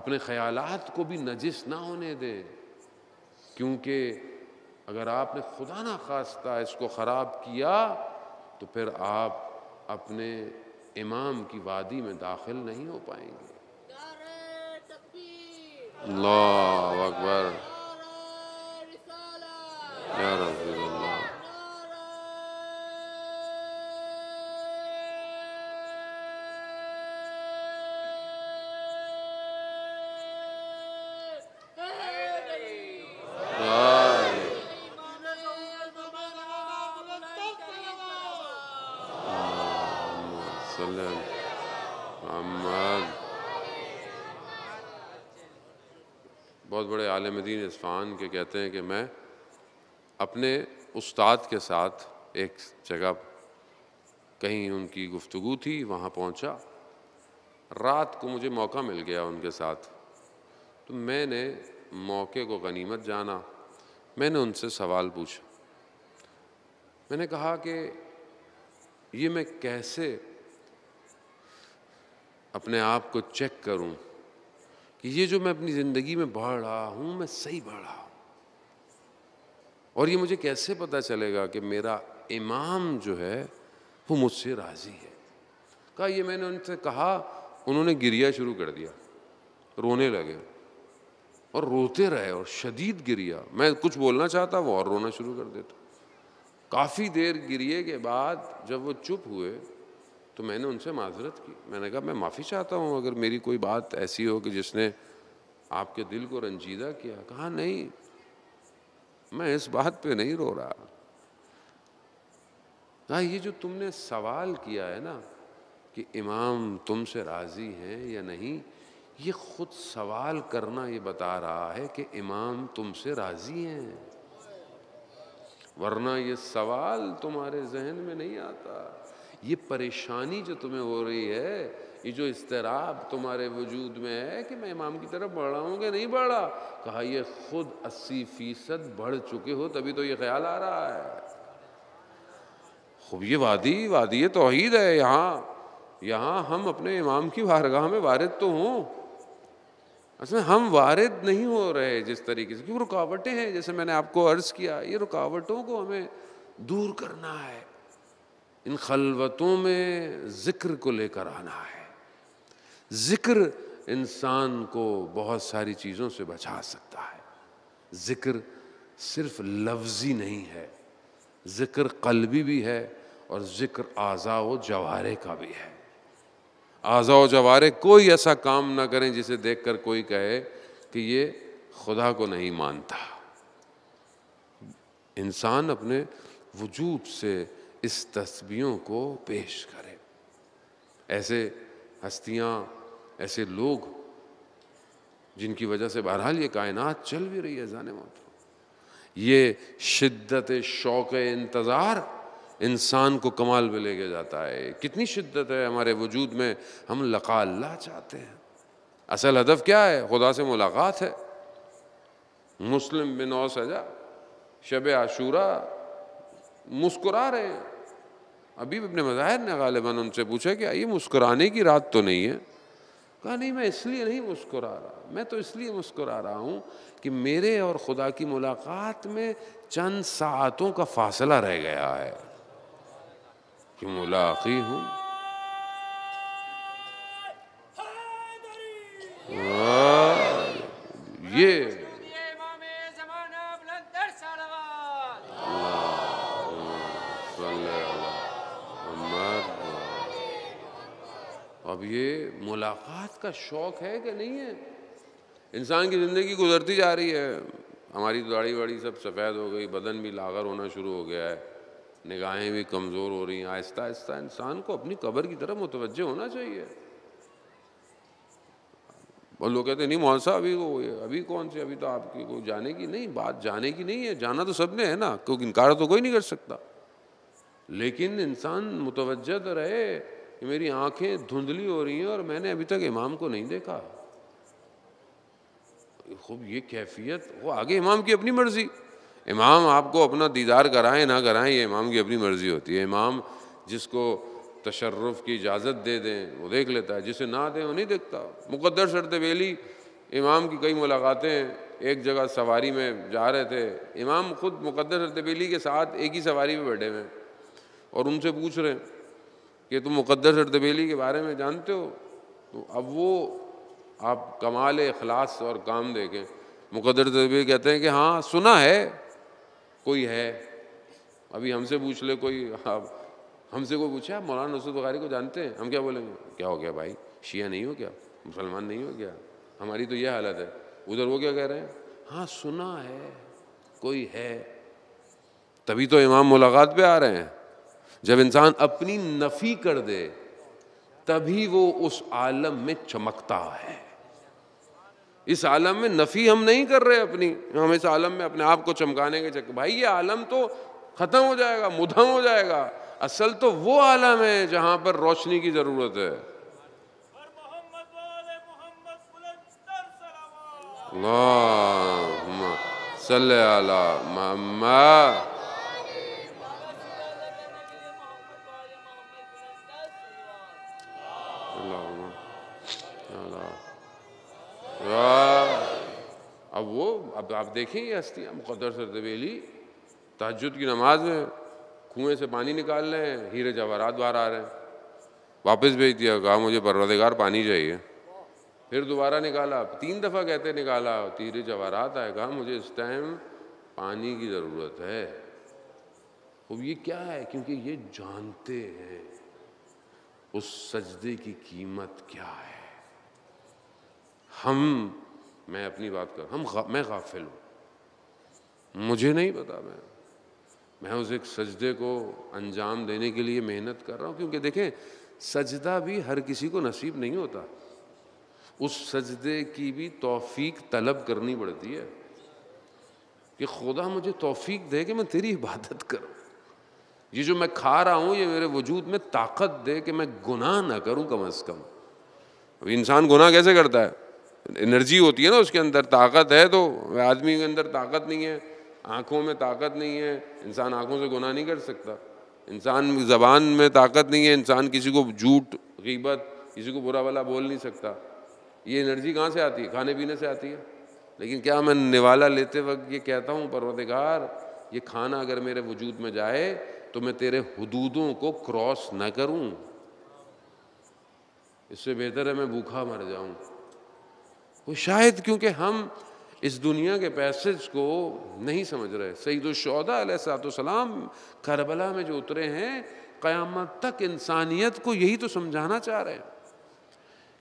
अपने ख्याल को भी नजिस ना होने दे क्योंकि अगर आपने खुदा ना खास्ता इसको ख़राब किया तो फिर आप अपने इमाम की वादी में दाखिल नहीं हो पाएंगे अल्लाह अकबर बहुत बड़े आलम दीन इस्फान के कहते हैं कि मैं अपने उस्ताद के साथ एक जगह कहीं उनकी गुफ्तगु थी वहाँ पहुँचा रात को मुझे मौका मिल गया उनके साथ तो मैंने मौके को गनीमत जाना मैंने उनसे सवाल पूछा मैंने कहा कि ये मैं कैसे अपने आप को चेक करूं कि ये जो मैं अपनी ज़िंदगी में बढ़ रहा हूँ मैं सही बढ़ रहा हूँ और ये मुझे कैसे पता चलेगा कि मेरा इमाम जो है वो मुझसे राज़ी है कहा ये मैंने उनसे कहा उन्होंने गिरिया शुरू कर दिया रोने लगे और रोते रहे और शदीद गिरिया मैं कुछ बोलना चाहता वो और रोना शुरू कर देता काफ़ी देर गिरिए के बाद जब वो चुप हुए तो मैंने उनसे माजरत की मैंने कहा मैं माफ़ी चाहता हूँ अगर मेरी कोई बात ऐसी हो कि जिसने आपके दिल को रंजीदा किया कहा नहीं मैं इस बात पे नहीं रो रहा हाँ ये जो तुमने सवाल किया है ना कि इमाम तुमसे राज़ी हैं या नहीं ये खुद सवाल करना ये बता रहा है कि इमाम तुमसे राज़ी हैं वरना ये सवाल तुम्हारे जहन में नहीं आता ये परेशानी जो तुम्हें हो रही है ये जो इसतराब तुम्हारे वजूद में है कि मैं इमाम की तरफ बढ़ रहा हूँ कि नहीं बढ़ रहा कहा ये खुद अस्सी फ़ीसद बढ़ चुके हो तभी तो ये ख्याल आ रहा है खूब ये वादी वादी ये तोहद है यहाँ यहाँ हम अपने इमाम की वारगाह में वारद तो हों असल हम वारद नहीं हो रहे जिस तरीके से क्योंकि रुकावटें हैं जैसे मैंने आपको अर्ज़ किया ये रुकावटों को हमें दूर करना है इन खलवतों में ज़िक्र को लेकर आना है जिक्र इंसान को बहुत सारी चीज़ों से बचा सकता है जिक्र सिर्फ लफ्ज़ी नहीं है जिक्र कलबी भी है और जिक्र आज़ा व जवारे का भी है आज़ा व जवारे कोई ऐसा काम ना करें जिसे देखकर कोई कहे कि ये खुदा को नहीं मानता इंसान अपने वजूद से इस तस्वीरों को पेश करे ऐसे हस्तियाँ ऐसे लोग जिनकी वजह से बहरहाल ये कायनात चल भी रही है जाने मौत ये शिद्दत शौक इंतज़ार इंसान को कमाल में ले गया जाता है कितनी शिद्दत है हमारे वजूद में हम लका अल्लाह चाहते हैं असल हदफ क्या है खुदा से मुलाकात है मुस्लिम बिन सजा शब आशूरा मुस्कुरा रहे हैं भी अपने मज़ाहिर ने गालिबा उनसे पूछा कि आइए मुस्कुराने की रात तो नहीं है कहा नहीं मैं इसलिए नहीं मुस्कुरा रहा मैं तो इसलिए मुस्कुरा रहा हूँ कि मेरे और खुदा की मुलाकात में चंद सातों का फासला रह गया है कि मुलाकी हूँ हाँ, ये मुलाकात का शौक़ है कि नहीं है इंसान की ज़िंदगी गुजरती जा रही है हमारी दाढ़ी वाड़ी सब सफ़ेद हो गई बदन भी लागर होना शुरू हो गया है निगाहें भी कमज़ोर हो रही हैं आहिस्ता आहिस्ता इंसान को अपनी कबर की तरफ मुतवजह होना चाहिए और लोग कहते नहीं मोहन साहब अभी को अभी कौन से अभी तो आपकी को जाने की नहीं बात जाने की नहीं है जाना तो सबने है ना क्योंकि इनकार तो कोई नहीं कर सकता लेकिन इंसान मुतवजह रहे कि मेरी आंखें धुंधली हो रही हैं और मैंने अभी तक इमाम को नहीं देखा खूब ये कैफियत वो आगे इमाम की अपनी मर्ज़ी इमाम आपको अपना दीदार कराएं ना कराएं ये इमाम की अपनी मर्ज़ी होती है इमाम जिसको तशर्रफ़ की इजाज़त दे दें वो देख लेता है जिसे ना दें वो नहीं देखता मुकद्दर वेली इमाम की कई मुलाकातें एक जगह सवारी में जा रहे थे इमाम खुद मुकद्दर वेली के साथ एक ही सवारी में बैठे हुए हैं और उनसे पूछ रहे हैं कि तुम मुक़दस और तबेली के बारे में जानते हो तो अब वो आप कमाल अखलास और काम देखें मुक़दर तबेली कहते हैं कि हाँ सुना है कोई है अभी हमसे पूछ ले कोई आप हमसे कोई पूछे आप मौलाना नसरत बखारी को जानते हैं हम क्या बोलेंगे क्या हो गया भाई शिया नहीं हो क्या मुसलमान नहीं हो क्या हमारी तो यह हालत है उधर वो क्या कह रहे हैं हाँ सुना है कोई है तभी तो इमाम मुलाकात पे आ रहे हैं जब इंसान अपनी नफी कर दे तभी वो उस आलम में चमकता है इस आलम में नफी हम नहीं कर रहे अपनी हम इस आलम में अपने आप को चमकाने के चक्कर भाई ये आलम तो ख़त्म हो जाएगा मुदम हो जाएगा असल तो वो आलम है जहां पर रोशनी की ज़रूरत है सल्ले सल मोहम्मद अब वो अब आप देखें ये हस्तियाँ मुकदर सरदवेली तहजद की नमाज में कुएं से पानी निकाल रहे हैं हीरे जवाहरात बाहर आ रहे हैं वापस भेज दिया कहा मुझे परवदगार पानी चाहिए फिर दोबारा निकाला तीन दफ़ा कहते निकाला तीरे जवाहरात आए कहा मुझे इस टाइम पानी की ज़रूरत है अब ये क्या है क्योंकि ये जानते हैं उस सजदे की कीमत क्या है हम मैं अपनी बात कर हम गा, मैं गाफिल हूँ मुझे नहीं पता मैं मैं उस एक सजदे को अंजाम देने के लिए मेहनत कर रहा हूँ क्योंकि देखें सजदा भी हर किसी को नसीब नहीं होता उस सजदे की भी तौफीक तलब करनी पड़ती है कि खुदा मुझे तौफीक दे कि मैं तेरी इबादत करूँ ये जो मैं खा रहा हूँ ये मेरे वजूद में ताकत दे कि मैं गुनाह ना करूँ कम अज़ कम इंसान गुनाह कैसे करता है एनर्जी होती है ना उसके अंदर ताकत है तो आदमी के अंदर ताकत नहीं है आँखों में ताकत नहीं है इंसान आँखों से गुनाह नहीं कर सकता इंसान ज़बान में ताकत नहीं है इंसान किसी को झूठ गीबत किसी को बुरा वाला बोल नहीं सकता ये एनर्जी कहाँ से आती है खाने पीने से आती है लेकिन क्या मैं निवाला लेते वक्त ये कहता हूँ परवरदिगार ये खाना अगर मेरे वजूद में जाए तो मैं तेरे हदूदों को क्रॉस ना करूँ इससे बेहतर है मैं भूखा मर जाऊँ वो शायद क्योंकि हम इस दुनिया के पैसेज को नहीं समझ रहे शौदा सलाम करबला में जो उतरे हैं क़यामत तक इंसानियत को यही तो समझाना चाह रहे हैं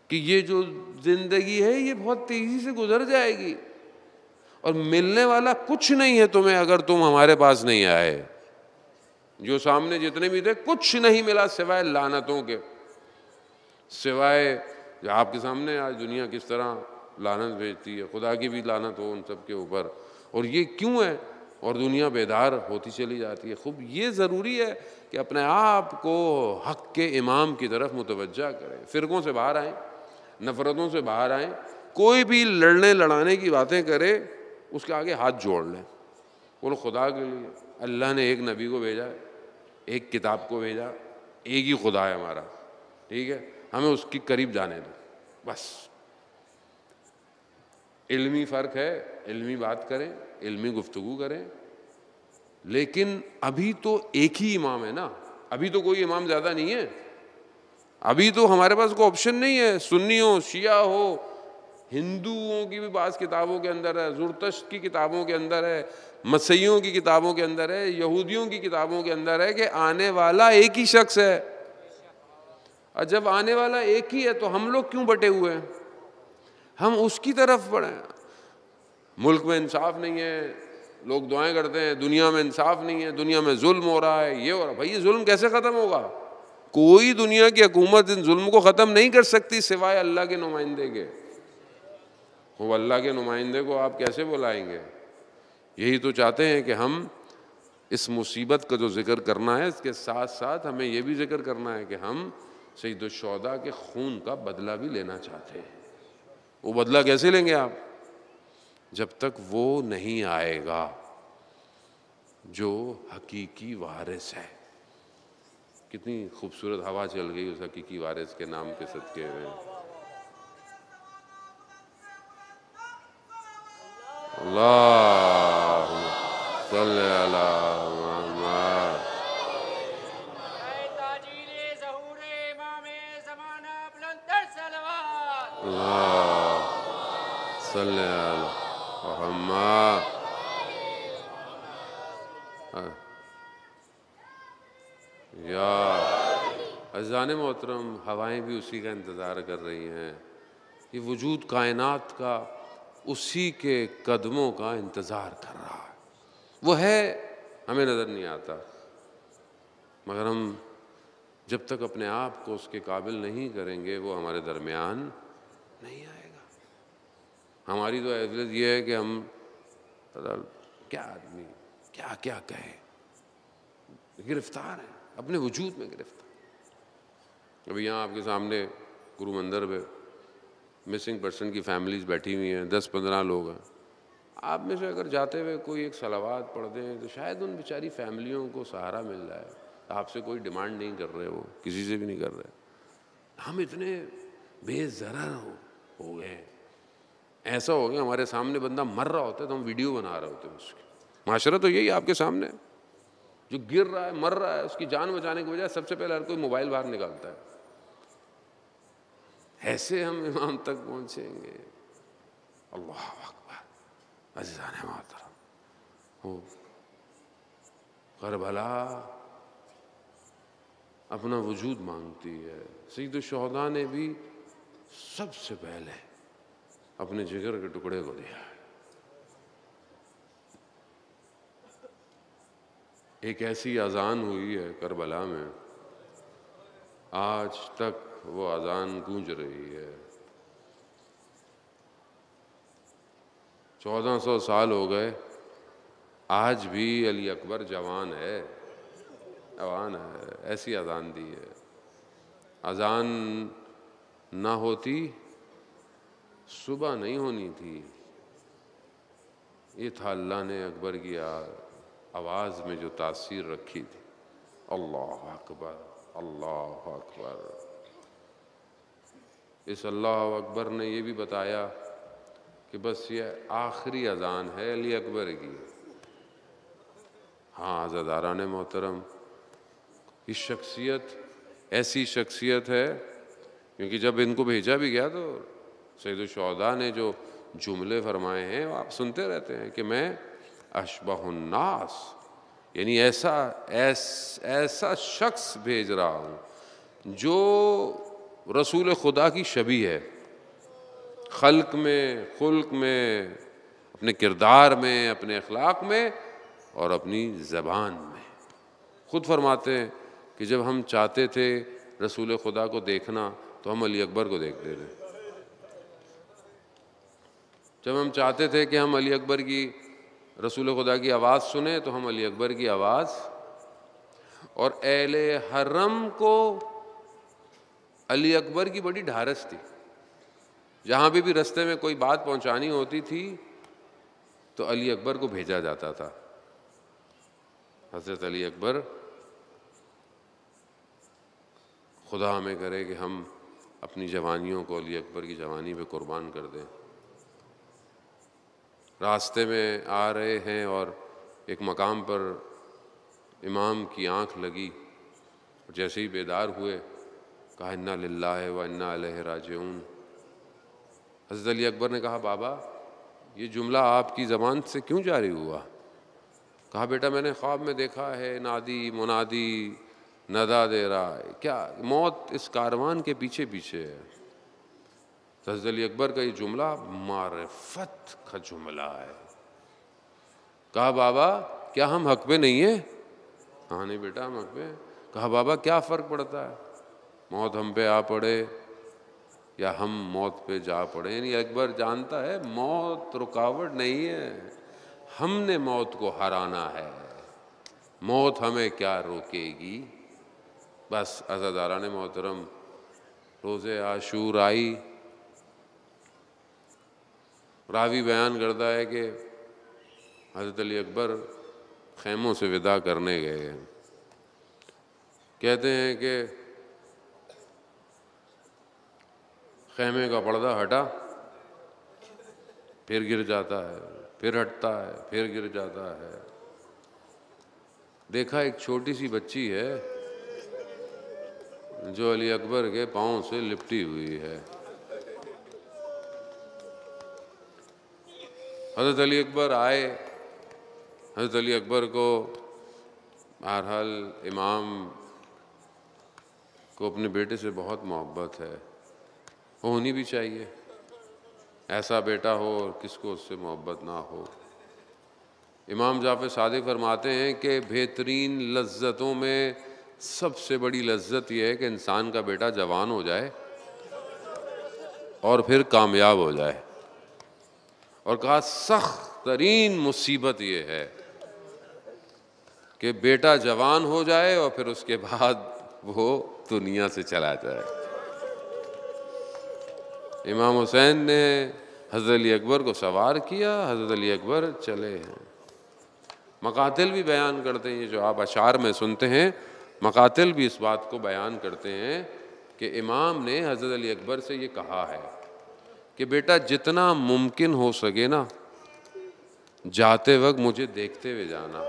कि ये जो ज़िंदगी है ये बहुत तेज़ी से गुजर जाएगी और मिलने वाला कुछ नहीं है तुम्हें अगर तुम हमारे पास नहीं आए जो सामने जितने भी थे कुछ नहीं मिला सिवाय लानतों के सिवाय आपके सामने आज दुनिया किस तरह लानत भेजती है खुदा की भी लानत हो उन सब के ऊपर और ये क्यों है और दुनिया बेदार होती चली जाती है खूब ये ज़रूरी है कि अपने आप को हक के इमाम की तरफ मुतवजा करें फ़िरक़ों से बाहर आएँ नफ़रतों से बाहर आएँ कोई भी लड़ने लड़ाने की बातें करे उसके आगे हाथ जोड़ लें बोलो खुदा के लिए अल्लाह ने एक नबी को भेजा एक किताब को भेजा एक ही खुदा है हमारा ठीक है हमें उसके करीब जाने दो बस इल्मी फ़र्क है इल्मी बात करें इल्मी गुफ्तु करें लेकिन अभी तो एक ही इमाम है ना अभी तो कोई इमाम ज़्यादा नहीं है अभी तो हमारे पास कोई ऑप्शन नहीं है सुन्नी हो शिया हो हिंदुओं की भी बात किताबों के अंदर है जुरतश की किताबों के अंदर है मसीहियों की किताबों के अंदर है यहूदियों की किताबों के अंदर है कि आने वाला एक ही शख्स है और जब आने वाला एक ही है तो हम लोग क्यों बटे हुए हैं हम उसकी तरफ बढ़ें मुल्क में इंसाफ नहीं है लोग दुआएं करते हैं दुनिया में इंसाफ नहीं है दुनिया में जुल्म हो रहा है ये हो रहा है भाई ये जुल्म कैसे ख़त्म होगा कोई दुनिया की हुकूमत इन जुल्म को ख़त्म नहीं कर सकती सिवाय अल्लाह के नुमाइंदे के वो अल्लाह के नुमाइंदे को आप कैसे बुलाएंगे यही तो चाहते हैं कि हम इस मुसीबत का जो जिक्र करना है इसके साथ साथ हमें ये भी जिक्र करना है कि हम सईदुलशौदा के खून का बदला भी लेना चाहते हैं वो बदला कैसे लेंगे आप जब तक वो नहीं आएगा जो हकीकी वारिस है कितनी खूबसूरत हवा चल गई उस हकीकी वारिस के नाम के सदके में अल्लाह अजान मोहतरम हवाएं भी उसी का इंतज़ार कर रही हैं ये वजूद कायनात का उसी के कदमों का इंतज़ार कर रहा है वो है हमें नज़र नहीं आता मगर हम जब तक अपने आप को उसके काबिल नहीं करेंगे वो हमारे दरमियान नहीं आए हमारी तो हैसियत ये है कि हम क्या आदमी क्या क्या कहे गिरफ्तार है अपने वजूद में गिरफ्तार अभी यहाँ आपके सामने गुरु मंदिर में मिसिंग पर्सन की फैमिलीज बैठी हुई हैं दस पंद्रह लोग हैं आप में से अगर जाते हुए कोई एक सलावाद पढ़ दें तो शायद उन बेचारी फैमिलियों को सहारा मिल जाए आपसे कोई डिमांड नहीं कर रहे वो किसी से भी नहीं कर रहे हम इतने बेजर हो, हो गए हैं ऐसा हो गया हमारे सामने बंदा मर रहा होता है तो हम वीडियो बना रहे होते हैं उसकी माशरा तो यही आपके सामने जो गिर रहा है मर रहा है उसकी जान बचाने की बजाय सबसे पहले हर कोई मोबाइल बाहर निकालता है ऐसे हम इमाम तक पहुंचेंगे अल्लाह अकबर अजान मोहतरम वो करबला अपना वजूद मांगती है तो शहदा ने भी सबसे पहले अपने जिगर के टुकड़े को दिया एक ऐसी अजान हुई है करबला में आज तक वो अजान गूंज रही है चौदह सौ साल हो गए आज भी अली अकबर जवान है जवान है ऐसी अजान दी है अजान ना होती सुबह नहीं होनी थी ये था अल्लाह ने अकबर की आवाज़ में जो तासीर रखी थी अल्लाह अकबर अल्लाह अकबर इस अल्लाह अकबर ने ये भी बताया कि बस ये आखिरी अजान है अली अकबर की हाँ आज़ादारा ने मोहतरम ये शख्सियत ऐसी शख्सियत है क्योंकि जब इनको भेजा भी गया तो सैद शौदा ने जो जुमले फरमाए हैं आप सुनते रहते हैं कि मैं अशबहन्नास यानी ऐसा ऐस, ऐसा शख्स भेज रहा हूँ जो रसूल खुदा की शबी है खल्क में खुल्क में अपने किरदार में अपने अखलाक में और अपनी ज़बान में खुद फरमाते हैं कि जब हम चाहते थे रसूल खुदा को देखना तो हम अली अकबर को देखते थे जब हम चाहते थे कि हम अली अकबर की रसूल खुदा की आवाज़ सुने तो हम अली अकबर की आवाज़ और एल हरम को अली अकबर की बड़ी ढारस थी जहाँ भी भी रस्ते में कोई बात पहुँचानी होती थी तो अली अकबर को भेजा जाता था हज़रत अली अकबर खुदा हमें करे कि हम अपनी जवानियों को अली अकबर की जवानी पे कुर्बान कर दें रास्ते में आ रहे हैं और एक मकाम पर इमाम की आंख लगी जैसे ही बेदार हुए कहा इन्ना लाला व इन्ना अलह राजून हजरत अली अकबर ने कहा बाबा ये जुमला आपकी ज़बान से क्यों जारी हुआ कहा बेटा मैंने ख्वाब में देखा है नादी मुनादी नदा दे रहा है क्या मौत इस कारवान के पीछे पीछे है सजद अली अकबर का ये जुमला मारफत का जुमला है कहा बाबा क्या हम हक पे नहीं है हाँ नहीं बेटा हम हक पे कहा बाबा क्या फ़र्क पड़ता है मौत हम पे आ पड़े या हम मौत पे जा पड़े यानी अकबर जानता है मौत रुकावट नहीं है हमने मौत को हराना है मौत हमें क्या रोकेगी बस अजादारा ने मोहतरम रोज़े आशूर आई रावी बयान करता है कि हज़रत अली अकबर खेमों से विदा करने गए हैं कहते हैं कि खेमे का पर्दा हटा फिर गिर जाता है फिर हटता है फिर गिर जाता है देखा एक छोटी सी बच्ची है जो अली अकबर के पाँव से लिपटी हुई है हज़रत अली अकबर आए हज़रत अली अकबर को बहरहाल इमाम को अपने बेटे से बहुत मोहब्बत है होनी भी चाहिए ऐसा बेटा हो और किसको उससे मोहब्बत ना हो इमाम जाफ़र सादे फरमाते हैं कि बेहतरीन लज्जतों में सबसे बड़ी लज्जत यह है कि इंसान का बेटा जवान हो जाए और फिर कामयाब हो जाए और कहा सख्त तरीन मुसीबत ये है कि बेटा जवान हो जाए और फिर उसके बाद वो दुनिया से चला जाए इमाम हुसैन ने हज़रत अली अकबर को सवार किया हज़रत अली अकबर चले हैं मकातिल भी बयान करते हैं ये जो आप अशार में सुनते हैं मकातिल भी इस बात को बयान करते हैं कि इमाम ने हज़रत अली अकबर से ये कहा है कि बेटा जितना मुमकिन हो सके ना जाते वक्त मुझे देखते हुए जाना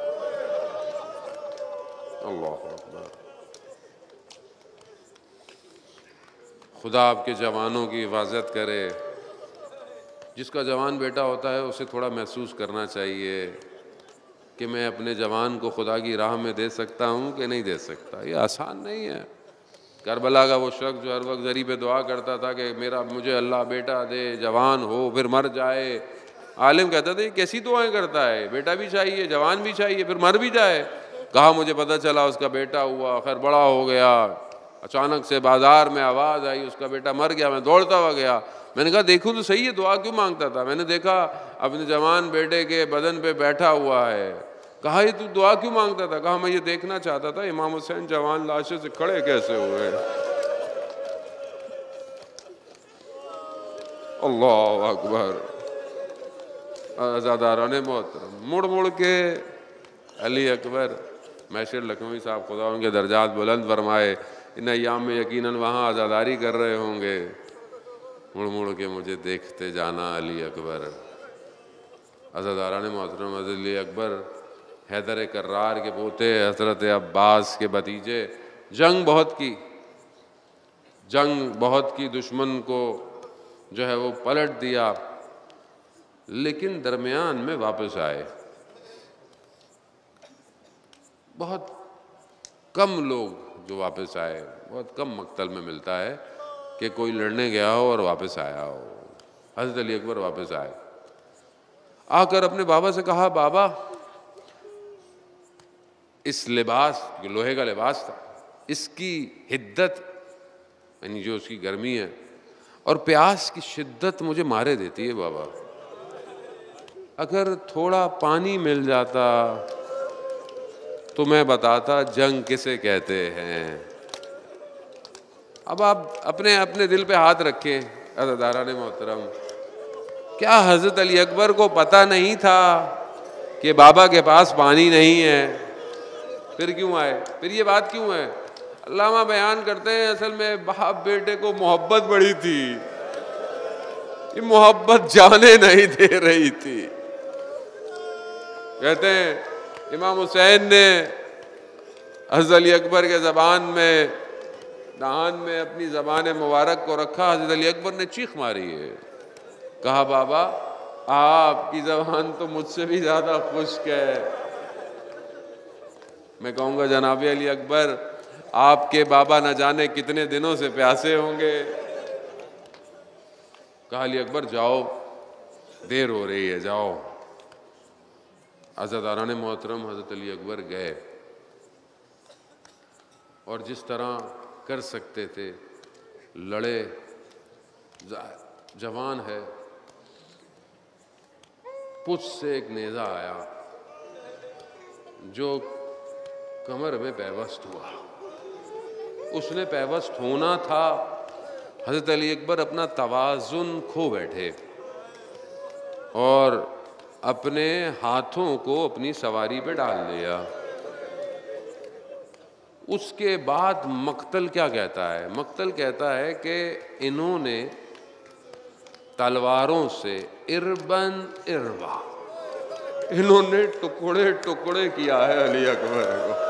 अल्लाह खुदा आपके जवानों की हिफाजत करे जिसका जवान बेटा होता है उसे थोड़ा महसूस करना चाहिए कि मैं अपने जवान को खुदा की राह में दे सकता हूँ कि नहीं दे सकता ये आसान नहीं है करबला का वो शख्स जो हर वक्त जरी पे दुआ करता था कि मेरा मुझे अल्लाह बेटा दे जवान हो फिर मर जाए आलिम कहता था ये कैसी दुआएं करता है बेटा भी चाहिए जवान भी चाहिए फिर मर भी जाए कहा मुझे पता चला उसका बेटा हुआ खैर बड़ा हो गया अचानक से बाजार में आवाज़ आई उसका बेटा मर गया मैं दौड़ता हुआ गया मैंने कहा देखूँ तो सही है दुआ क्यों मांगता था मैंने देखा अपने जवान बेटे के बदन पे बैठा हुआ है कहा ये तू दुआ क्यों मांगता था कहा मैं ये देखना चाहता था इमाम हुसैन जवान लाशे से खड़े कैसे हुए अल्लाह अकबर आज़ादारा ने मोहतरम मुड़ मुड़ के अली अकबर मैशर लखनवी साहब खुदा उनके दर्जात बुलंद फरमाए इन अयाम में यकीनन वहाँ आज़ादारी कर रहे होंगे मुड़ मुड़ के मुझे देखते जाना अली अकबर आज़ादारा ने मोहतरम अली अकबर हैदर करार के पोते हजरत अब्बास के भतीजे जंग बहुत की जंग बहुत की दुश्मन को जो है वो पलट दिया लेकिन दरमियान में वापस आए बहुत कम लोग जो वापस आए बहुत कम मकतल में मिलता है कि कोई लड़ने गया हो और वापस आया हो हजरत अली अकबर वापस आए आकर अपने बाबा से कहा बाबा इस लिबास जो लोहे का लिबास था इसकी हिद्दत यानी जो उसकी गर्मी है और प्यास की शिद्दत मुझे मारे देती है बाबा अगर थोड़ा पानी मिल जाता तो मैं बताता जंग किसे कहते हैं अब आप अपने अपने दिल पे हाथ रखे अदादारा ने मोहतरम क्या हज़रत अली अकबर को पता नहीं था कि बाबा के पास पानी नहीं है फिर क्यों आए फिर ये बात क्यों है अल्लामा बयान करते हैं असल में बाप बेटे को मोहब्बत बड़ी थी ये मोहब्बत जाने नहीं दे रही थी कहते हैं इमाम हुसैन ने हजरत अली अकबर के ज़बान में दहान में अपनी ज़बान मुबारक को रखा हजरत अली अकबर ने चीख मारी है कहा बाबा आपकी ज़बान तो मुझसे भी ज़्यादा खुश्क है मैं कहूँगा जनाब अली अकबर आपके बाबा न जाने कितने दिनों से प्यासे होंगे कहा अली अकबर जाओ देर हो रही है जाओ आज़ादारान मोहतरम हज़रत अली अकबर गए और जिस तरह कर सकते थे लड़े जवान है पुछ से एक नेज़ा आया जो कमर में पैवस्त हुआ उसने पैवस्त होना था हजरत अली अकबर अपना तवाजुन खो बैठे और अपने हाथों को अपनी सवारी पे डाल दिया उसके बाद मक्तल क्या कहता है मक्तल कहता है कि इन्होंने तलवारों से इरबन इरवा इन्होंने टुकड़े टुकड़े किया है अली अकबर को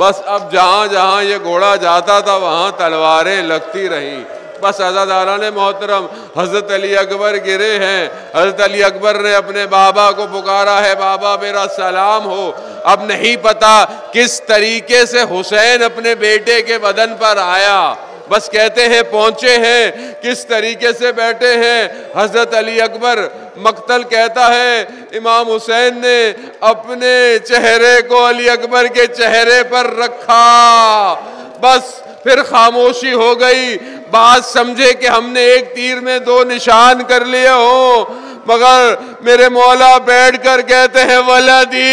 बस अब जहाँ जहाँ ये घोड़ा जाता था वहाँ तलवारें लगती रहीं बस आज़ादारा ने मोहतरम हज़रत अली अकबर गिरे हैं हज़रत अली अकबर ने अपने बाबा को पुकारा है बाबा मेरा सलाम हो अब नहीं पता किस तरीके से हुसैन अपने बेटे के बदन पर आया बस कहते हैं पहुंचे हैं किस तरीके से बैठे हैं हज़रत अली अकबर मकतल कहता है इमाम हुसैन ने अपने चेहरे को अली अकबर के चेहरे पर रखा बस फिर खामोशी हो गई बात समझे कि हमने एक तीर में दो निशान कर लिए हो मगर मेरे मौला बैठ कर कहते हैं वाला दी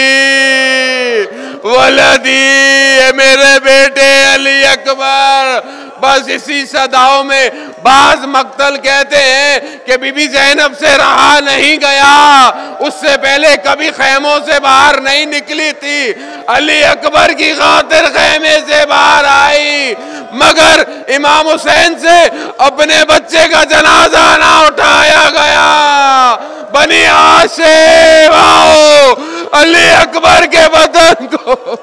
वलदी मेरे बेटे अली अकबर बस इसी सदाओं में बाज मक्तल कहते हैं कि बीबी जैनब से रहा नहीं गया उससे पहले कभी खेमों से बाहर नहीं निकली थी अली अकबर की खातिर खैमे से बाहर आई मगर इमाम हुसैन से अपने बच्चे का जनाजा ना उठाया गया बनी आशे वाओ अली अकबर के बदन को